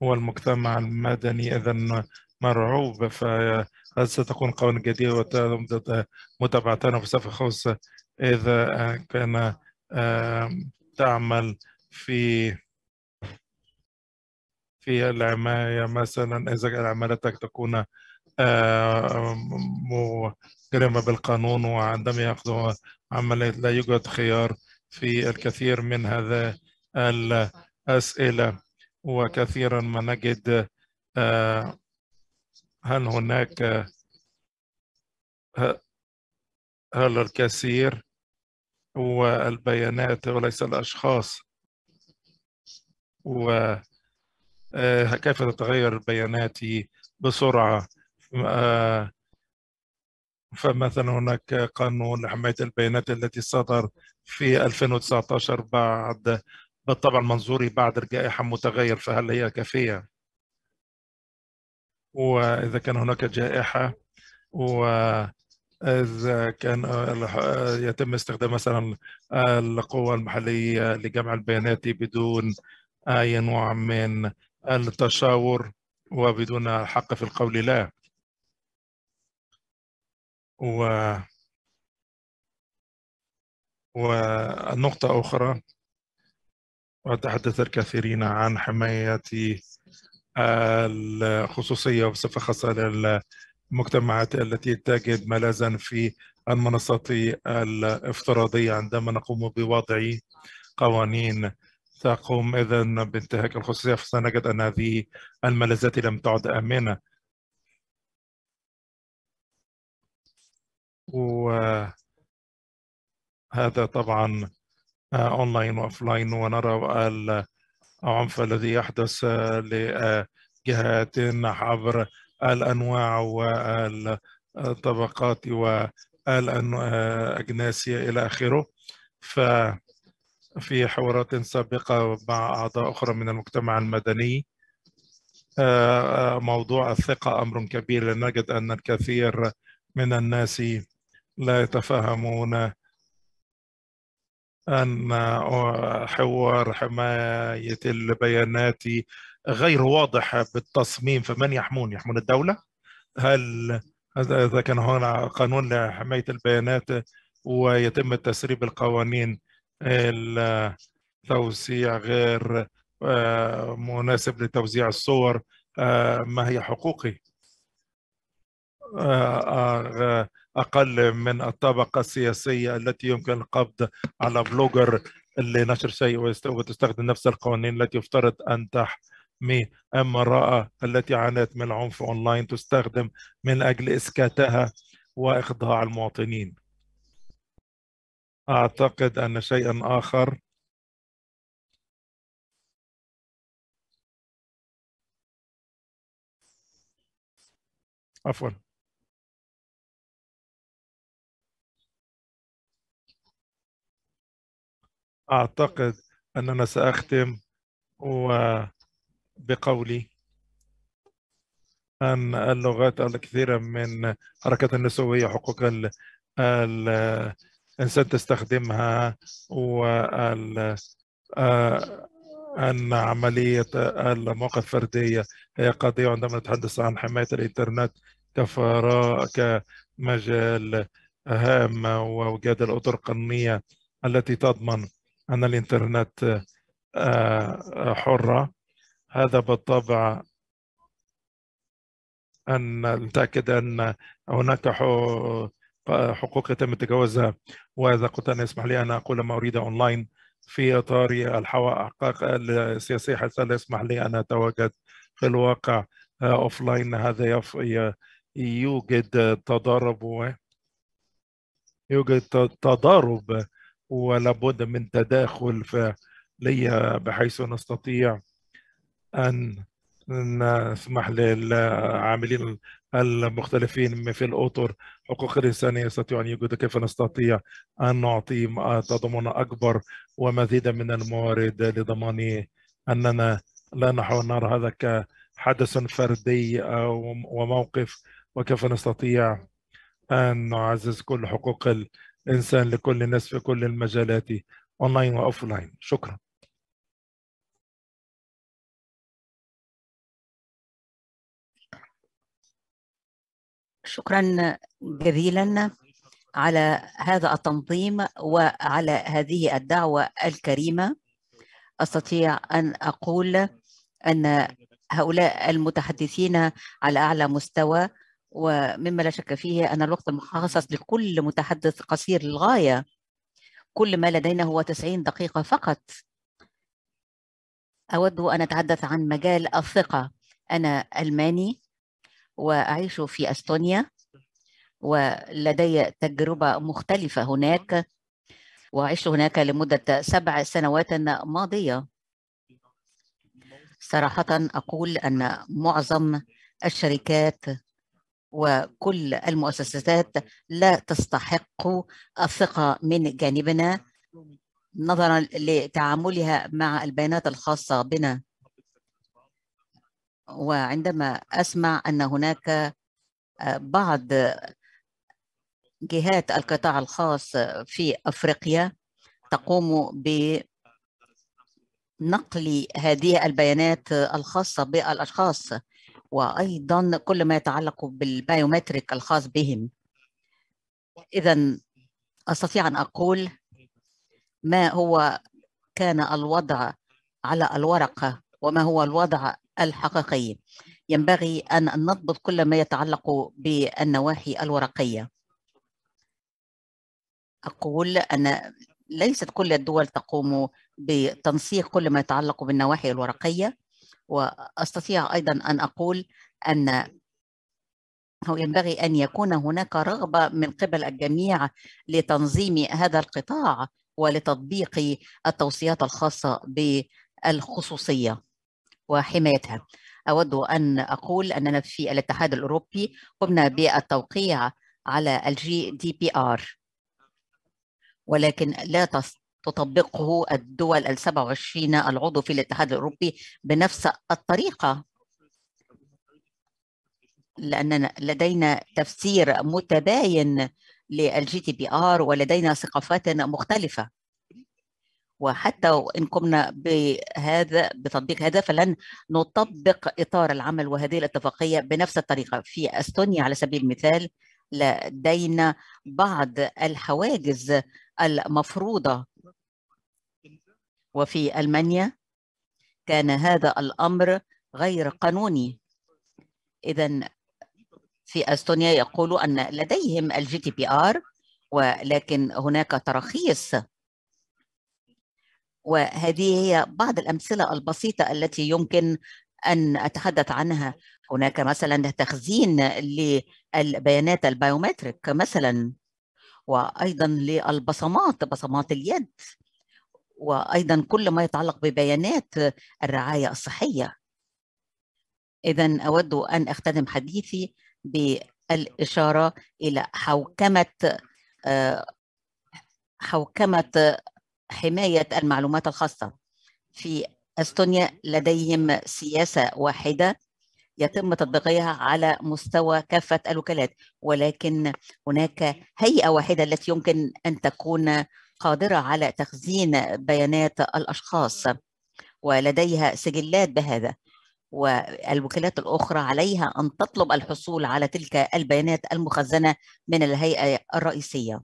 والمجتمع المدني إذا مرعوب فهل ستكون قوانين جديدة وتمضي متابعتنا في سقف الخوص إذا كان تعمل في في العماية مثلا إذا عملتك تكون مجرمة آه، بالقانون وعندما يأخذوا عملية لا يوجد خيار في الكثير من هذا الأسئلة وكثيرا ما نجد آه، هل هناك آه، هل الكثير والبيانات وليس الأشخاص وكيف تتغير البيانات بسرعة آه، فمثلا هناك قانون حماية البيانات التي صدر في 2019 بعد بالطبع المنظوري بعد الجائحة متغير فهل هي كافية؟ وإذا كان هناك جائحة وإذا كان يتم استخدام مثلا القوى المحلية لجمع البيانات بدون أي نوع من التشاور وبدون حق في القول لا و ونقطة أخرى وتحدث الكثيرين عن حماية آه، الخصوصية وبصفة خاصة للمجتمعات التي تجد ملاذا في المنصات الافتراضية عندما نقوم بوضع قوانين تقوم إذا بانتهاك الخصوصية فسنجد أن هذه الملاذات لم تعد آمنة وهذا طبعا آه، اونلاين واوفلاين ونرى العنف الذي يحدث آه، لجهات عبر الانواع والطبقات والاجناس الى اخره ففي حوارات سابقه مع اعضاء اخرى من المجتمع المدني آه، موضوع الثقه امر كبير لنجد ان الكثير من الناس لا يتفهمون أن حوار حماية البيانات غير واضح بالتصميم فمن يحمون؟ يحمون الدولة؟ هل إذا كان هنا قانون لحماية البيانات ويتم تسريب القوانين التوسيع غير آه، مناسب لتوزيع الصور آه، ما هي حقوقي آه، اقل من الطبقه السياسيه التي يمكن القبض على بلوجر اللي نشر شيء وتستخدم نفس القوانين التي يفترض ان تحمي اما امراه التي عانت من العنف اونلاين تستخدم من اجل اسكاتها واخضاع المواطنين اعتقد ان شيئا اخر عفوا أعتقد أننا سأختم بقولي أن اللغات الكثيرة من حركة النسوية حقوق الإنسان تستخدمها وال آه، أن عملية المواقع الفردية هي قضية عندما نتحدث عن حماية الإنترنت كفراء كمجال هام ووجود الأطر القانونية التي تضمن أن الإنترنت آه، آه، حرة هذا بالطبع أن نتأكد أن هناك حقوق يتم تجاوزها وإذا قلت أن يسمح لي أن أقول ما أريد أونلاين في إطار الحقائق السياسية حتى لا يسمح لي أن أتواجد في الواقع أوفلاين آه، هذا يوجد تضارب يوجد تضارب ولا بد من تداخل فعلي بحيث نستطيع أن نسمح للعاملين المختلفين في الأطر حقوق الإنسانية يستطيعوا أن يجدوا كيف نستطيع أن نعطي تضامن أكبر ومزيدا من الموارد لضمان أننا لا نحاول نرى هذا كحدث فردي وموقف وكيف نستطيع أن نعزز كل حقوق إنسان لكل الناس في كل المجالات أونلاين وأوفلاين شكرا شكرا جزيلا على هذا التنظيم وعلى هذه الدعوة الكريمة أستطيع أن أقول أن هؤلاء المتحدثين على أعلى مستوى ومما لا شك فيه أن الوقت المخصص لكل متحدث قصير للغاية كل ما لدينا هو 90 دقيقة فقط أود أن أتحدث عن مجال الثقة أنا ألماني وأعيش في أستونيا ولدي تجربة مختلفة هناك وعشت هناك لمدة سبع سنوات ماضية صراحة أقول أن معظم الشركات وكل المؤسسات لا تستحق الثقة من جانبنا نظرا لتعاملها مع البيانات الخاصة بنا وعندما أسمع أن هناك آه، بعض جهات القطاع الخاص في أفريقيا تقوم بنقل هذه البيانات الخاصة بالأشخاص وأيضا كل ما يتعلق بالبايومتريك الخاص بهم إذا أستطيع أن أقول ما هو كان الوضع على الورقة وما هو الوضع الحقيقي ينبغي أن نضبط كل ما يتعلق بالنواحي الورقية أقول أن ليست كل الدول تقوم بتنسيق كل ما يتعلق بالنواحي الورقية واستطيع ايضا ان اقول ان أو ينبغي أن يكون هناك رغبة من قبل الجميع لتنظيم هذا القطاع ولتطبيق التوصيات الخاصة بالخصوصية وحمايتها. أود أن أقول أننا في الاتحاد الأوروبي قمنا بالتوقيع على الجي دي بي آر ولكن لا تطبقه الدول ال 27 العضو في الاتحاد الاوروبي بنفس الطريقه لاننا لدينا تفسير متباين للجي تي بي ار ولدينا ثقافات مختلفه وحتى وان قمنا بهذا بتطبيق هذا فلن نطبق اطار العمل وهذه الاتفاقيه بنفس الطريقه في استونيا على سبيل المثال لدينا بعض الحواجز المفروضة وفي ألمانيا كان هذا الأمر غير قانوني إذا في أستونيا يقولوا أن لديهم الجي تي بي آر ولكن هناك تراخيص وهذه هي بعض الأمثلة البسيطة التي يمكن أن أتحدث عنها هناك مثلا تخزين للبيانات البيومتريك مثلا وأيضا للبصمات بصمات اليد وأيضا كل ما يتعلق ببيانات الرعاية الصحية إذا أود أن أختتم حديثي بالإشارة إلى حوكمة آه، حوكمة حماية المعلومات الخاصة في أستونيا لديهم سياسة واحدة يتم تطبيقها على مستوى كافه الوكالات ولكن هناك هيئه واحده التي يمكن ان تكون قادره على تخزين بيانات الاشخاص ولديها سجلات بهذا والوكالات الأخرى عليها أن تطلب الحصول على تلك البيانات المخزنة من الهيئة الرئيسية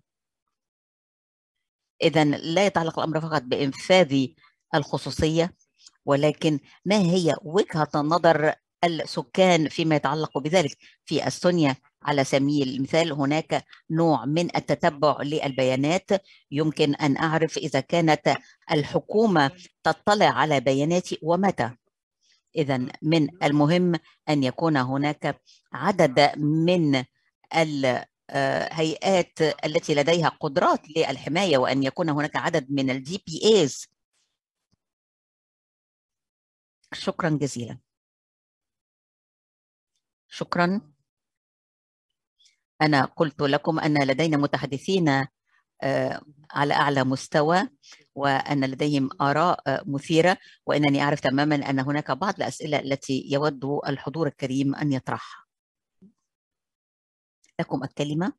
إذا لا يتعلق الأمر فقط بإنفاذ الخصوصية ولكن ما هي وجهة النظر السكان فيما يتعلق بذلك في استونيا على سبيل المثال هناك نوع من التتبع للبيانات يمكن ان اعرف اذا كانت الحكومه تطلع على بياناتي ومتى اذا من المهم ان يكون هناك عدد من الهيئات آه، التي لديها قدرات للحمايه وان يكون هناك عدد من الدي بي ايز شكرا جزيلا شكرا أنا قلت لكم أن لدينا متحدثين آه، على أعلى مستوى وأن لديهم آراء آه، مثيرة وإنني أعرف تماما أن هناك بعض الأسئلة التي يود الحضور الكريم أن يطرحها لكم الكلمة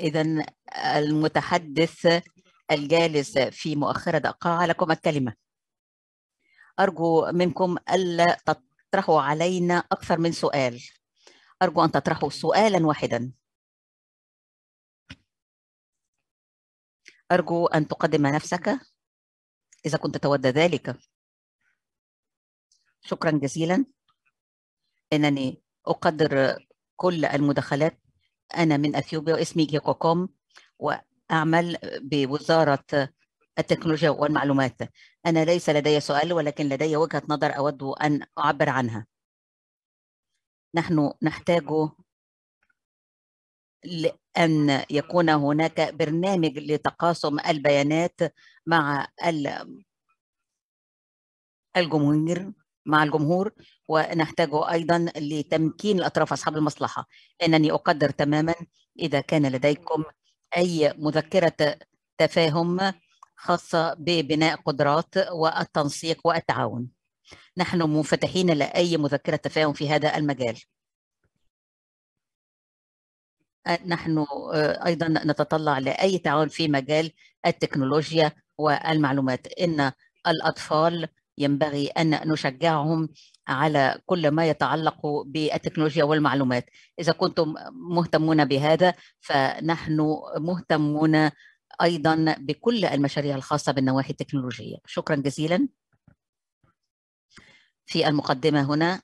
إذا المتحدث الجالس في مؤخرة دقاعة لكم الكلمة أرجو منكم ألا تطرحوا علينا أكثر من سؤال أرجو أن تطرحوا سؤالا واحدا أرجو أن تقدم نفسك إذا كنت تود ذلك شكرا جزيلا إنني أقدر كل المداخلات أنا من أثيوبيا واسمي جيكوكوم وأعمل بوزارة التكنولوجيا والمعلومات أنا ليس لدي سؤال ولكن لدي وجهة نظر أود أن أعبر عنها نحن نحتاج لأن يكون هناك برنامج لتقاسم البيانات مع الجمهور مع الجمهور ونحتاجه ايضا لتمكين الاطراف اصحاب المصلحه انني اقدر تماما اذا كان لديكم اي مذكره تفاهم خاصه ببناء قدرات والتنسيق والتعاون نحن منفتحين لاي مذكره تفاهم في هذا المجال نحن آه، ايضا نتطلع لاي تعاون في مجال التكنولوجيا والمعلومات ان الاطفال ينبغي أن نشجعهم على كل ما يتعلق بالتكنولوجيا والمعلومات إذا كنتم مهتمون بهذا فنحن مهتمون أيضا بكل المشاريع الخاصة بالنواحي التكنولوجية شكرا جزيلا في المقدمة هنا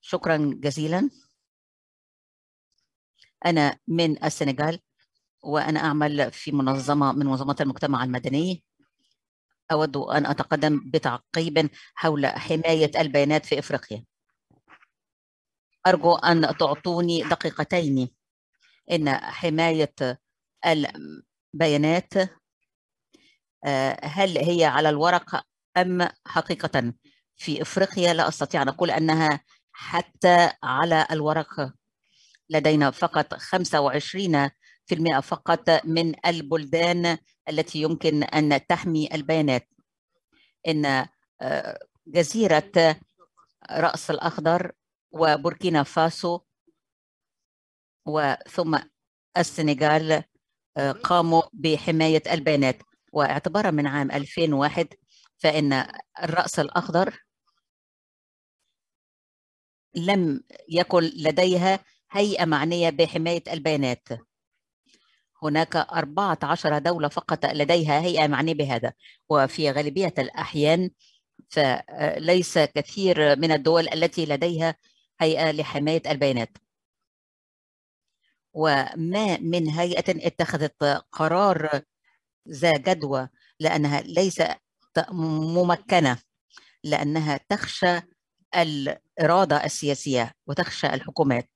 شكرا جزيلا أنا من السنغال وأنا أعمل في منظمة من منظمات المجتمع المدني أود أن أتقدم بتعقيب حول حماية البيانات في إفريقيا أرجو أن تعطوني دقيقتين إن حماية البيانات آه، هل هي على الورق أم حقيقة في إفريقيا لا أستطيع أن أقول أنها حتى على الورق لدينا فقط 25% فقط من البلدان التي يمكن أن تحمي البيانات إن آه، جزيرة رأس الأخضر وبوركينا فاسو وثم السنغال آه، قاموا بحماية البيانات واعتبارا من عام 2001 فإن الرأس الأخضر لم يكن لديها هيئة معنية بحماية البيانات هناك 14 دولة فقط لديها هيئة معنية بهذا وفي غالبية الأحيان فليس كثير من الدول التي لديها هيئة لحماية البيانات وما من هيئة اتخذت قرار ذا جدوى لأنها ليس ممكنة لأنها تخشى الإرادة السياسية وتخشى الحكومات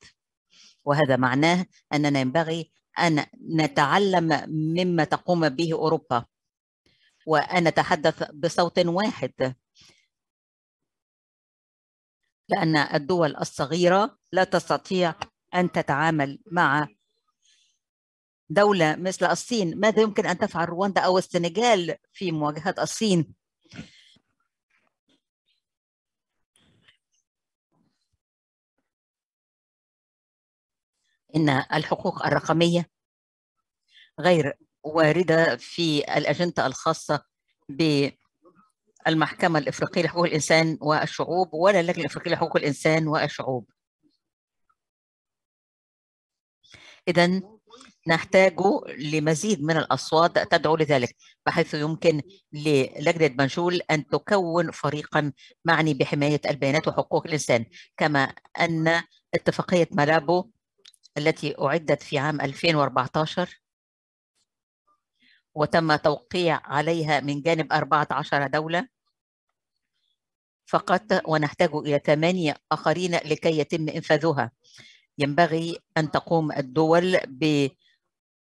وهذا معناه أننا ينبغي أن نتعلم مما تقوم به أوروبا وأن نتحدث بصوت واحد لأن الدول الصغيرة لا تستطيع أن تتعامل مع دولة مثل الصين ماذا يمكن أن تفعل رواندا أو السنغال في مواجهة الصين ان الحقوق الرقميه غير وارده في الاجنده الخاصه بالمحكمه الافريقيه لحقوق الانسان والشعوب ولا اللجنه الافريقيه لحقوق الانسان والشعوب. اذا نحتاج لمزيد من الاصوات تدعو لذلك بحيث يمكن للجنه بنجول ان تكون فريقا معني بحمايه البيانات وحقوق الانسان كما ان اتفاقيه مالابو التي أعدت في عام 2014 وتم توقيع عليها من جانب 14 دولة فقط ونحتاج إلى ثمانية آخرين لكي يتم إنفاذها ينبغي أن تقوم الدول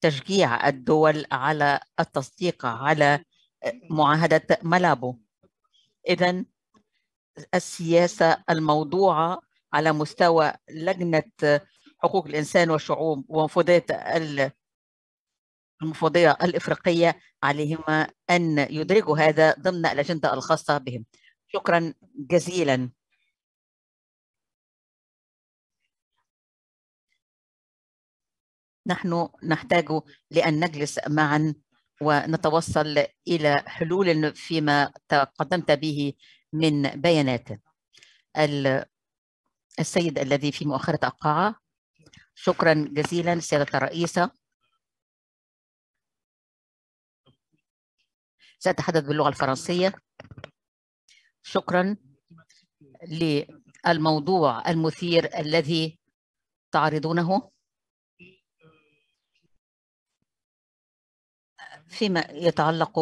بتشجيع الدول على التصديق على معاهدة ملابو إذا السياسة الموضوعة على مستوى لجنة حقوق الإنسان والشعوب ومفوضيات المفوضية الإفريقية عليهما أن يدرجوا هذا ضمن الأجندة الخاصة بهم شكرا جزيلا نحن نحتاج لأن نجلس معا ونتوصل إلى حلول فيما تقدمت به من بيانات السيد الذي في مؤخرة القاعة شكرا جزيلا سيادة الرئيسة سأتحدث باللغة الفرنسية شكرا للموضوع المثير الذي تعرضونه فيما يتعلق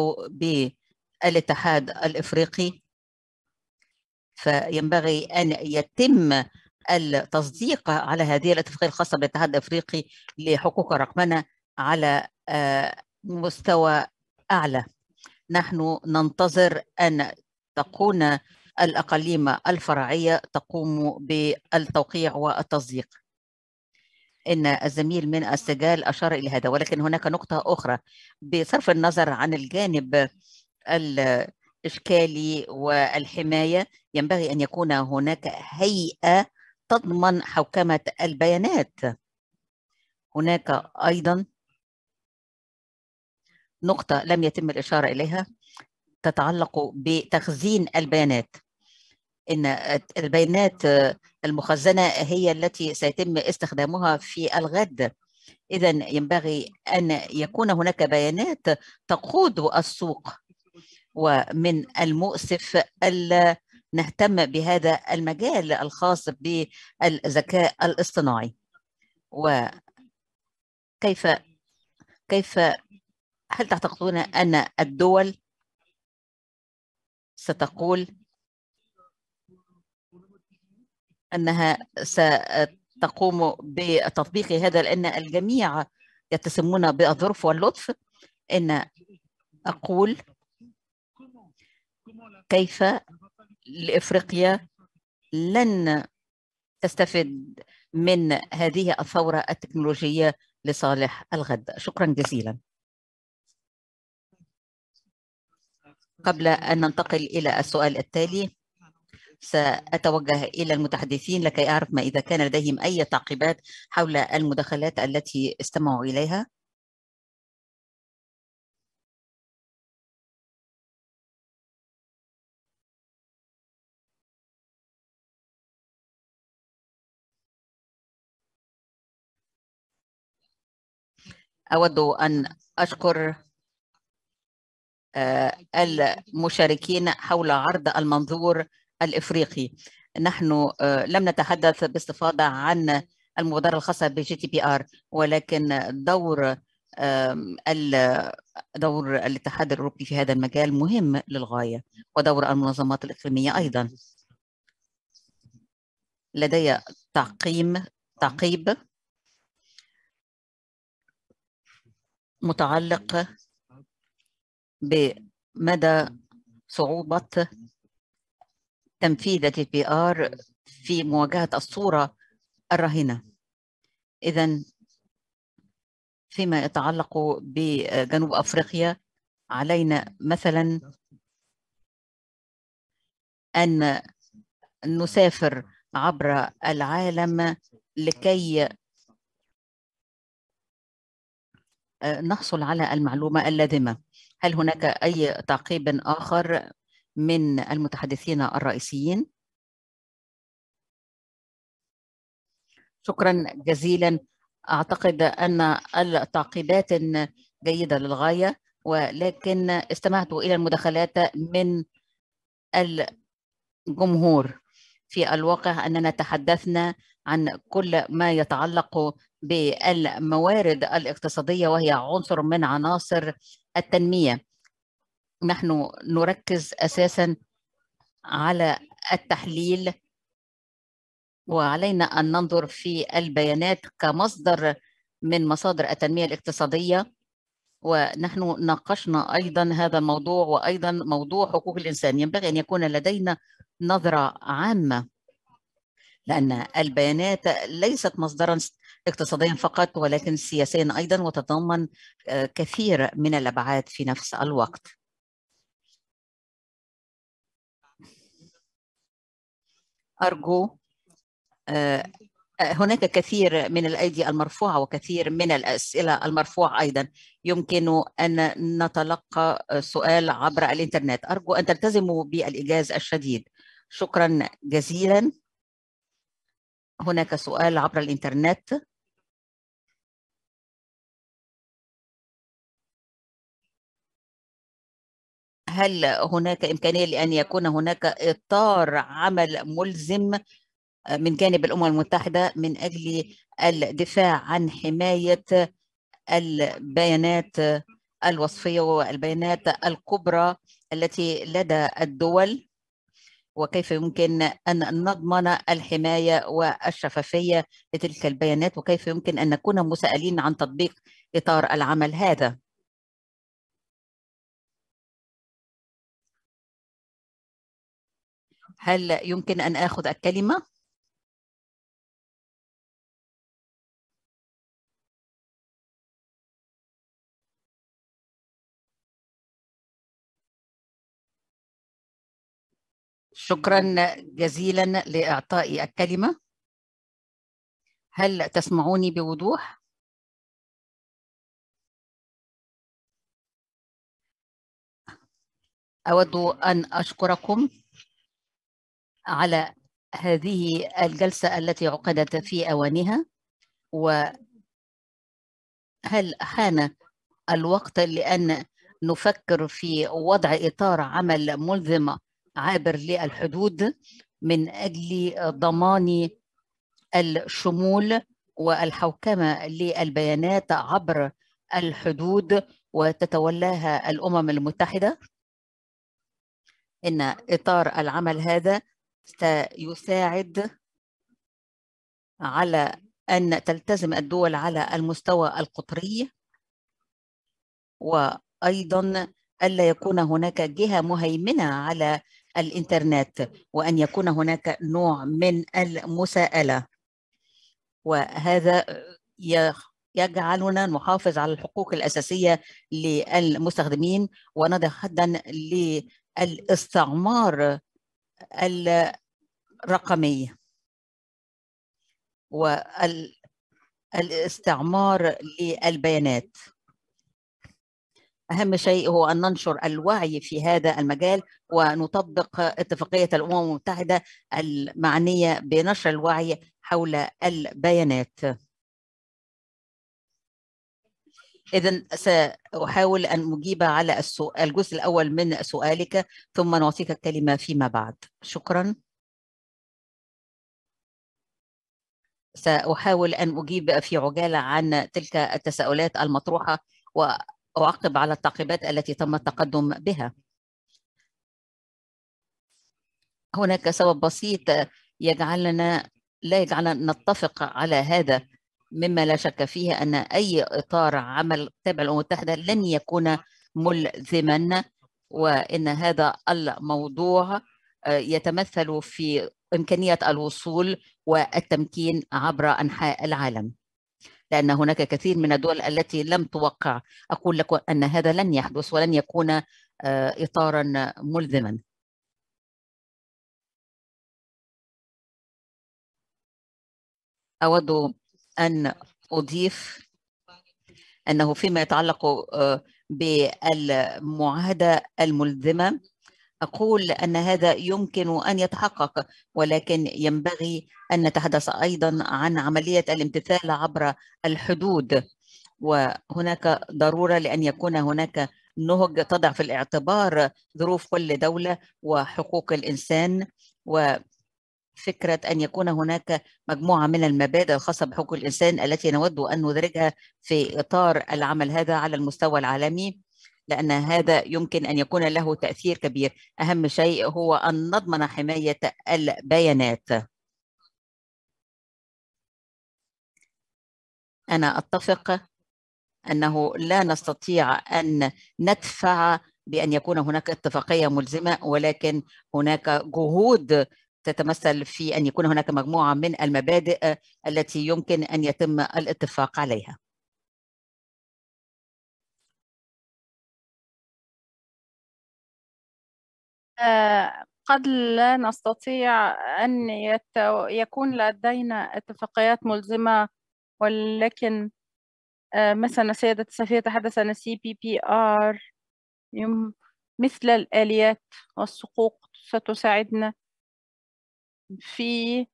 بالاتحاد الإفريقي فينبغي أن يتم التصديق على هذه الاتفاقية الخاصة بالاتحاد الأفريقي لحقوق الرقمنة على آه، مستوى أعلى نحن ننتظر أن تكون الأقاليم الفرعية تقوم بالتوقيع والتصديق ان الزميل من السجال اشار الى هذا ولكن هناك نقطه اخرى بصرف النظر عن الجانب الاشكالي والحمايه ينبغي ان يكون هناك هيئه تضمن حوكمة البيانات هناك أيضا نقطة لم يتم الإشارة إليها تتعلق بتخزين البيانات ان البيانات المخزنه هي التي سيتم استخدامها في الغد اذا ينبغي ان يكون هناك بيانات تقود السوق ومن المؤسف الا نهتم بهذا المجال الخاص بالذكاء الاصطناعي وكيف كيف هل تعتقدون أن الدول ستقول أنها ستقوم بتطبيق هذا لأن الجميع يتسمون بالظرف واللطف أن أقول كيف لإفريقيا لن تستفد من هذه الثورة التكنولوجية لصالح الغد شكرا جزيلا قبل أن ننتقل إلى السؤال التالي سأتوجه إلى المتحدثين لكي أعرف ما إذا كان لديهم أي تعقيبات حول المداخلات التي استمعوا إليها أود أن أشكر آه، المشاركين حول عرض المنظور الإفريقي نحن آه، لم نتحدث باستفاضة عن المبادرة الخاصة بجي تي بي آر ولكن دور دور الاتحاد الأوروبي في هذا المجال مهم للغاية ودور المنظمات الإقليمية أيضا لدي تعقيم تعقيب متعلق بمدى صعوبة تنفيذ بي آر في مواجهة الصورة الرهنة إذا فيما يتعلق بجنوب أفريقيا علينا مثلا أن نسافر عبر العالم لكي نحصل على المعلومة اللازمة هل هناك أي تعقيب آخر من المتحدثين الرئيسيين؟ شكرا جزيلا أعتقد أن التعقيبات جيدة للغاية ولكن استمعت إلى المداخلات من الجمهور في الواقع أننا تحدثنا عن كل ما يتعلق بالموارد الاقتصادية وهي عنصر من عناصر التنمية نحن نركز أساسا على التحليل وعلينا أن ننظر في البيانات كمصدر من مصادر التنمية الاقتصادية ونحن ناقشنا أيضا هذا الموضوع وأيضا موضوع حقوق الإنسان ينبغي أن يكون لدينا نظرة عامة لأن البيانات ليست مصدرا اقتصاديا فقط ولكن سياسيا أيضا وتتضمن آه، كثير من الأبعاد في نفس الوقت أرجو آه، هناك كثير من الأيدي المرفوعة وكثير من الأسئلة المرفوعة أيضا يمكن أن نتلقى سؤال عبر الإنترنت أرجو أن تلتزموا بالإيجاز الشديد شكرا جزيلا هناك سؤال عبر الإنترنت هل هناك إمكانية لأن يكون هناك إطار عمل ملزم من جانب الأمم المتحدة من أجل الدفاع عن حماية البيانات الوصفية والبيانات الكبرى التي لدى الدول وكيف يمكن أن نضمن الحماية والشفافية لتلك البيانات وكيف يمكن أن نكون مسألين عن تطبيق إطار العمل هذا هل يمكن أن أخذ الكلمة؟ شكرا جزيلا لإعطائي الكلمة هل تسمعوني بوضوح؟ أود أن أشكركم على هذه الجلسة التي عقدت في أوانها وهل حان الوقت لأن نفكر في وضع إطار عمل ملزم عابر للحدود من اجل ضمان الشمول والحوكمه للبيانات عبر الحدود وتتولاها الامم المتحده ان اطار العمل هذا سيساعد على ان تلتزم الدول على المستوى القطري وايضا الا يكون هناك جهه مهيمنه على الانترنت وان يكون هناك نوع من المساءله وهذا يجعلنا نحافظ على الحقوق الاساسيه للمستخدمين ونضع حدا للاستعمار الرقمي والاستعمار للبيانات أهم شيء هو أن ننشر الوعي في هذا المجال ونطبق اتفاقية الأمم المتحدة المعنية بنشر الوعي حول البيانات إذا سأحاول أن أجيب على السؤال الجزء الأول من سؤالك ثم نعطيك الكلمة فيما بعد شكرا سأحاول أن أجيب في عجالة عن تلك التساؤلات المطروحة و أعقب على التعقيبات التي تم التقدم بها هناك سبب بسيط يجعلنا لا يجعلنا نتفق على هذا مما لا شك فيه أن أي إطار عمل تابع للأمم المتحدة لن يكون ملزما وإن هذا الموضوع آه، يتمثل في إمكانية الوصول والتمكين عبر أنحاء العالم لأن هناك كثير من الدول التي لم توقع أقول لك أن هذا لن يحدث ولن يكون آه، إطارا ملزما أود أن أضيف أنه فيما يتعلق آه، بالمعاهدة الملزمة أقول أن هذا يمكن أن يتحقق ولكن ينبغي أن نتحدث أيضا عن عملية الامتثال عبر الحدود وهناك ضرورة لأن يكون هناك نهج تضع في الاعتبار ظروف كل دولة وحقوق الإنسان و فكرة أن يكون هناك مجموعة من المبادئ الخاصة بحقوق الإنسان التي نود أن ندرجها في إطار العمل هذا على المستوى العالمي لأن هذا يمكن أن يكون له تأثير كبير أهم شيء هو أن نضمن حماية البيانات أنا أتفق أنه لا نستطيع أن ندفع بأن يكون هناك اتفاقية ملزمة ولكن هناك جهود تتمثل في أن يكون هناك مجموعة من المبادئ التي يمكن أن يتم الاتفاق عليها قد لا نستطيع أن يكون لدينا اتفاقيات ملزمة ولكن آه، مثلا سيدة السفير تحدث عن سي بي بي آر مثل الآليات والصقوق ستساعدنا في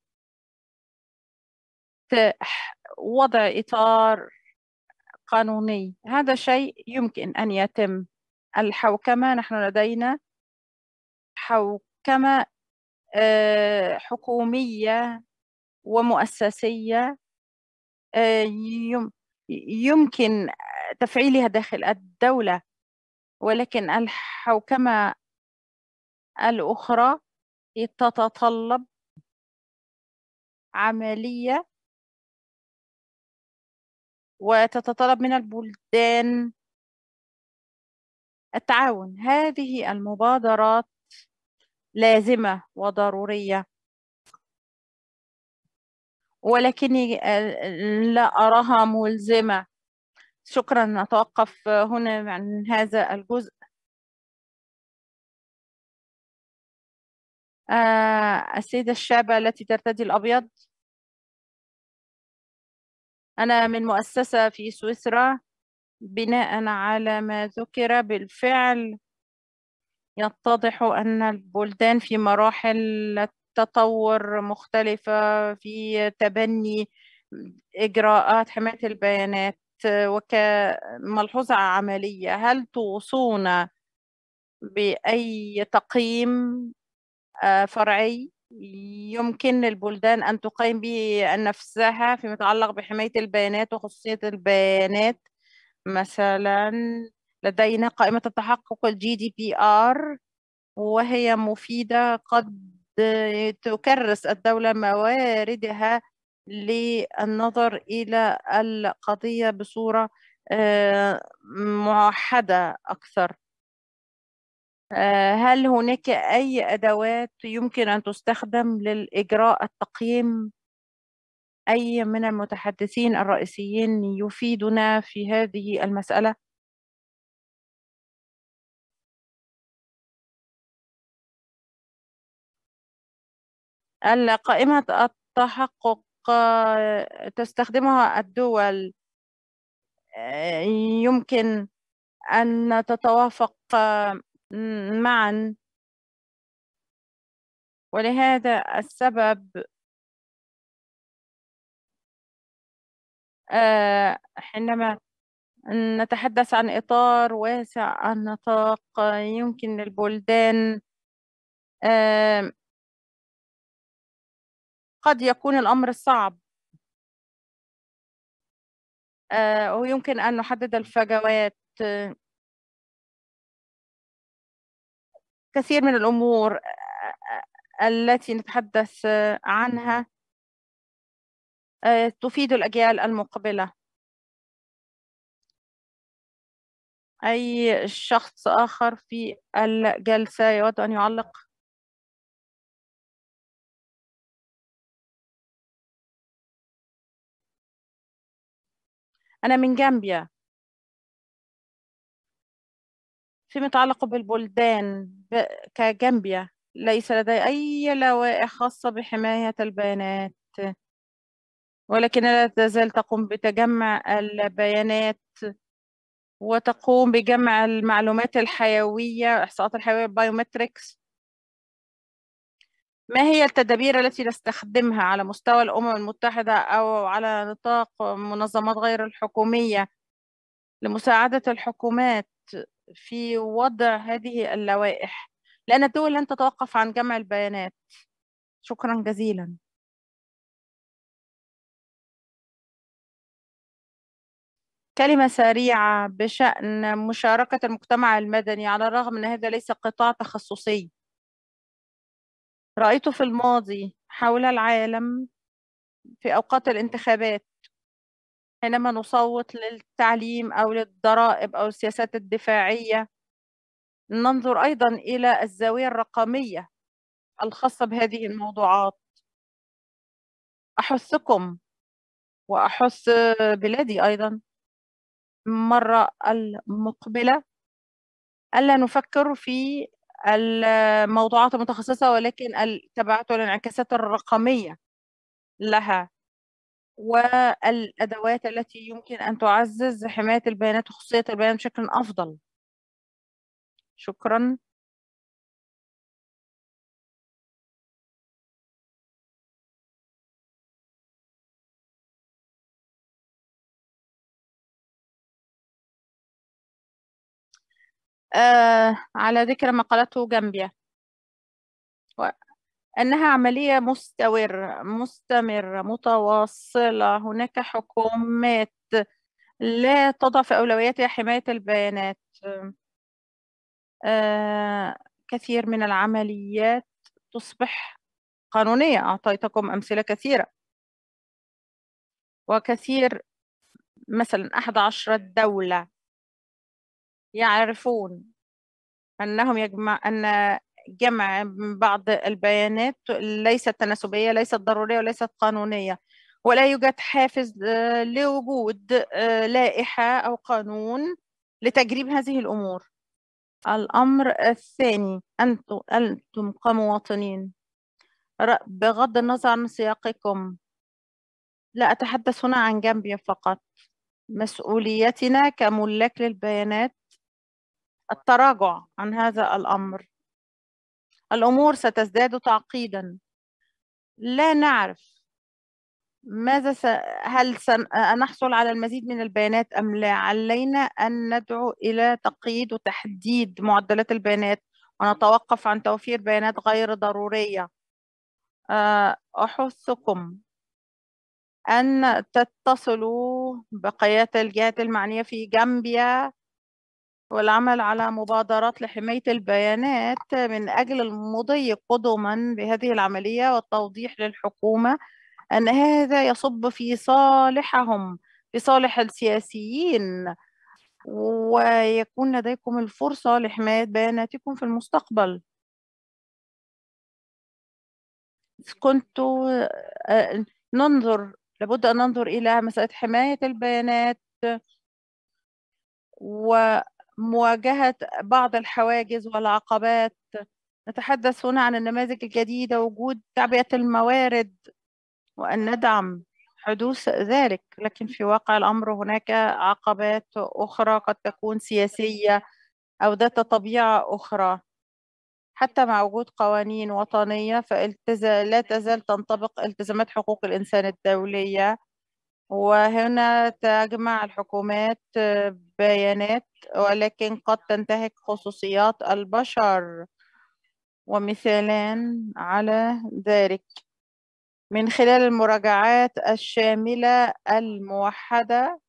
وضع إطار قانوني هذا شيء يمكن أن يتم الحوكمة نحن لدينا حوكمة آه، حكومية ومؤسسية آه، يمكن تفعيلها داخل الدولة ولكن الحوكمة الأخرى تتطلب عملية وتتطلب من البلدان التعاون هذه المبادرات لازمة وضرورية ولكني آه، لا أراها ملزمة شكرا نتوقف هنا عن هذا الجزء آه السيدة الشابة التي ترتدي الأبيض أنا من مؤسسة في سويسرا بناء على ما ذكر بالفعل يتضح أن البلدان في مراحل تطور مختلفة في تبني إجراءات حماية البيانات آه، وكملحوظة عملية هل توصون بأي تقييم آه، فرعي يمكن للبلدان أن تقيم به نفسها فيما يتعلق بحماية البيانات وخصوصية البيانات مثلا لدينا قائمة التحقق الجي دي بي آر وهي مفيدة قد تكرس الدولة مواردها للنظر إلى القضية بصورة آه، موحدة أكثر آه، هل هناك أي أدوات يمكن أن تستخدم للإجراء التقييم أي من المتحدثين الرئيسيين يفيدنا في هذه المسألة قائمة التحقق آه، تستخدمها الدول آه، يمكن أن تتوافق آه، معا ولهذا السبب حينما نتحدث عن إطار واسع النطاق يمكن للبلدان قد يكون الأمر صعب آه، ويمكن أن نحدد الفجوات كثير من الأمور آه، آه، التي نتحدث عنها تفيد الأجيال المقبلة أي شخص آخر في الجلسة يود أن يعلق أنا من جامبيا فيما يتعلق بالبلدان كجامبيا ليس لدي أي لوائح خاصة بحماية البيانات ولكنها لا تزال تقوم بتجمع البيانات وتقوم بجمع المعلومات الحيوية إحصاءات الحيوية بايومتريكس ما هي التدابير التي نستخدمها على مستوى الأمم المتحدة أو على نطاق منظمات غير الحكومية لمساعدة الحكومات في وضع هذه اللوائح لأن الدول لن تتوقف عن جمع البيانات شكرا جزيلا كلمة سريعة بشأن مشاركة المجتمع المدني على الرغم أن هذا ليس قطاع تخصصي رأيته في الماضي حول العالم في أوقات الانتخابات حينما نصوت للتعليم أو للضرائب أو السياسات الدفاعية ننظر أيضا إلى الزاوية الرقمية الخاصة بهذه الموضوعات أحثكم وأحث بلادي أيضا المرة المقبلة ألا نفكر في الموضوعات المتخصصة ولكن تبعته الانعكاسات الرقمية لها والأدوات التي يمكن أن تعزز حماية البيانات وخصوصية البيانات بشكل أفضل شكرا آه على ذكر ما قالته جامبيا أنها عملية مستمرة مستمرة متواصلة هناك حكومات لا تضع في أولوياتها حماية البيانات آه كثير من العمليات تصبح قانونية أعطيتكم أمثلة كثيرة وكثير مثلا أحد عشر دولة يعرفون أنهم يجمع أن جمع بعض البيانات ليست تناسبية ليست ضرورية وليست قانونية ولا يوجد حافز آه، لوجود آه، لائحة أو قانون لتجريب هذه الأمور الأمر الثاني أنتم, أنتم كمواطنين بغض النظر عن سياقكم لا أتحدث هنا عن جامبيا فقط مسؤوليتنا كملاك للبيانات التراجع عن هذا الأمر الأمور ستزداد تعقيدا لا نعرف ماذا س... هل سنحصل على المزيد من البيانات أم لا علينا أن ندعو إلى تقييد وتحديد معدلات البيانات ونتوقف عن توفير بيانات غير ضرورية آه، أحثكم أن تتصلوا بقيادة الجهات المعنية في جامبيا والعمل على مبادرات لحماية البيانات من أجل المضي قدما بهذه العملية والتوضيح للحكومة أن هذا يصب في صالحهم في صالح السياسيين ويكون لديكم الفرصة لحماية بياناتكم في المستقبل كنت آه، ننظر لابد أن ننظر إلى مسألة حماية البيانات و مواجهة بعض الحواجز والعقبات نتحدث هنا عن النماذج الجديدة وجود تعبئة الموارد وأن ندعم حدوث ذلك لكن في واقع الأمر هناك عقبات أخرى قد تكون سياسية أو ذات طبيعة أخرى حتى مع وجود قوانين وطنية فلا تزال تنطبق التزامات حقوق الإنسان الدولية وهنا تجمع الحكومات آه، بيانات ولكن قد تنتهك خصوصيات البشر ومثالان على ذلك من خلال المراجعات الشاملة الموحدة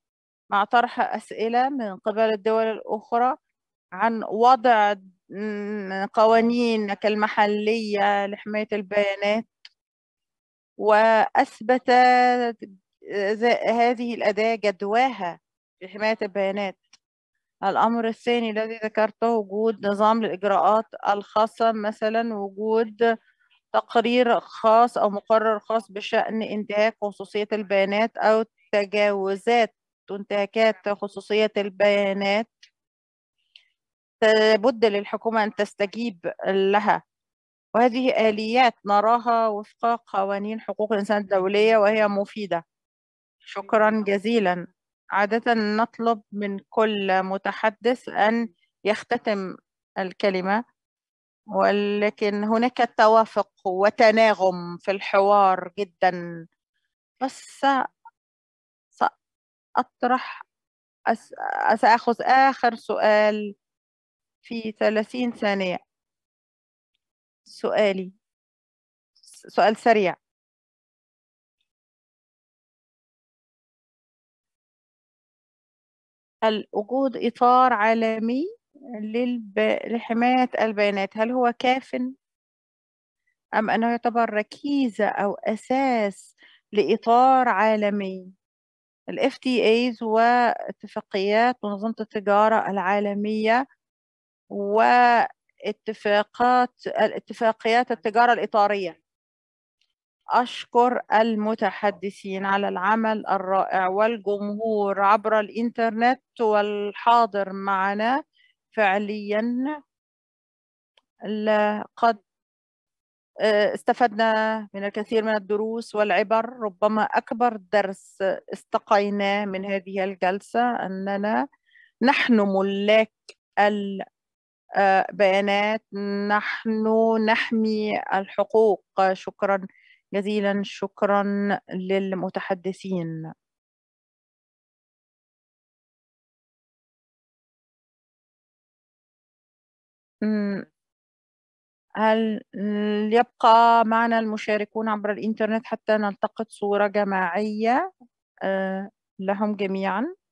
مع طرح أسئلة من قبل الدول الأخرى عن وضع قوانين كالمحلية لحماية البيانات وأثبتت هذه الأداة جدواها في حماية البيانات الأمر الثاني الذي ذكرته وجود نظام للإجراءات الخاصة مثلا وجود تقرير خاص أو مقرر خاص بشأن انتهاك خصوصية البيانات أو تجاوزات انتهاكات خصوصية البيانات لابد للحكومة أن تستجيب لها وهذه آليات نراها وفق قوانين حقوق الإنسان الدولية وهي مفيدة شكرا جزيلا عادة نطلب من كل متحدث أن يختتم الكلمة ولكن هناك توافق وتناغم في الحوار جدا بس سأطرح سأخذ آخر سؤال في 30 ثانية سؤالي سؤال سريع وجود إطار عالمي لحماية البيانات هل هو كاف أم أنه يعتبر ركيزة أو أساس لإطار عالمي الـ FTAs واتفاقيات منظمة التجارة العالمية واتفاقات الاتفاقيات التجارة الإطارية أشكر المتحدثين على العمل الرائع والجمهور عبر الإنترنت والحاضر معنا فعليا لقد آه، استفدنا من الكثير من الدروس والعبر ربما أكبر درس استقيناه من هذه الجلسة أننا نحن ملاك البيانات نحن نحمي الحقوق شكرا جزيلا شكرا للمتحدثين هل يبقى معنا المشاركون عبر الإنترنت حتى نلتقط صورة جماعية آه، لهم جميعاً؟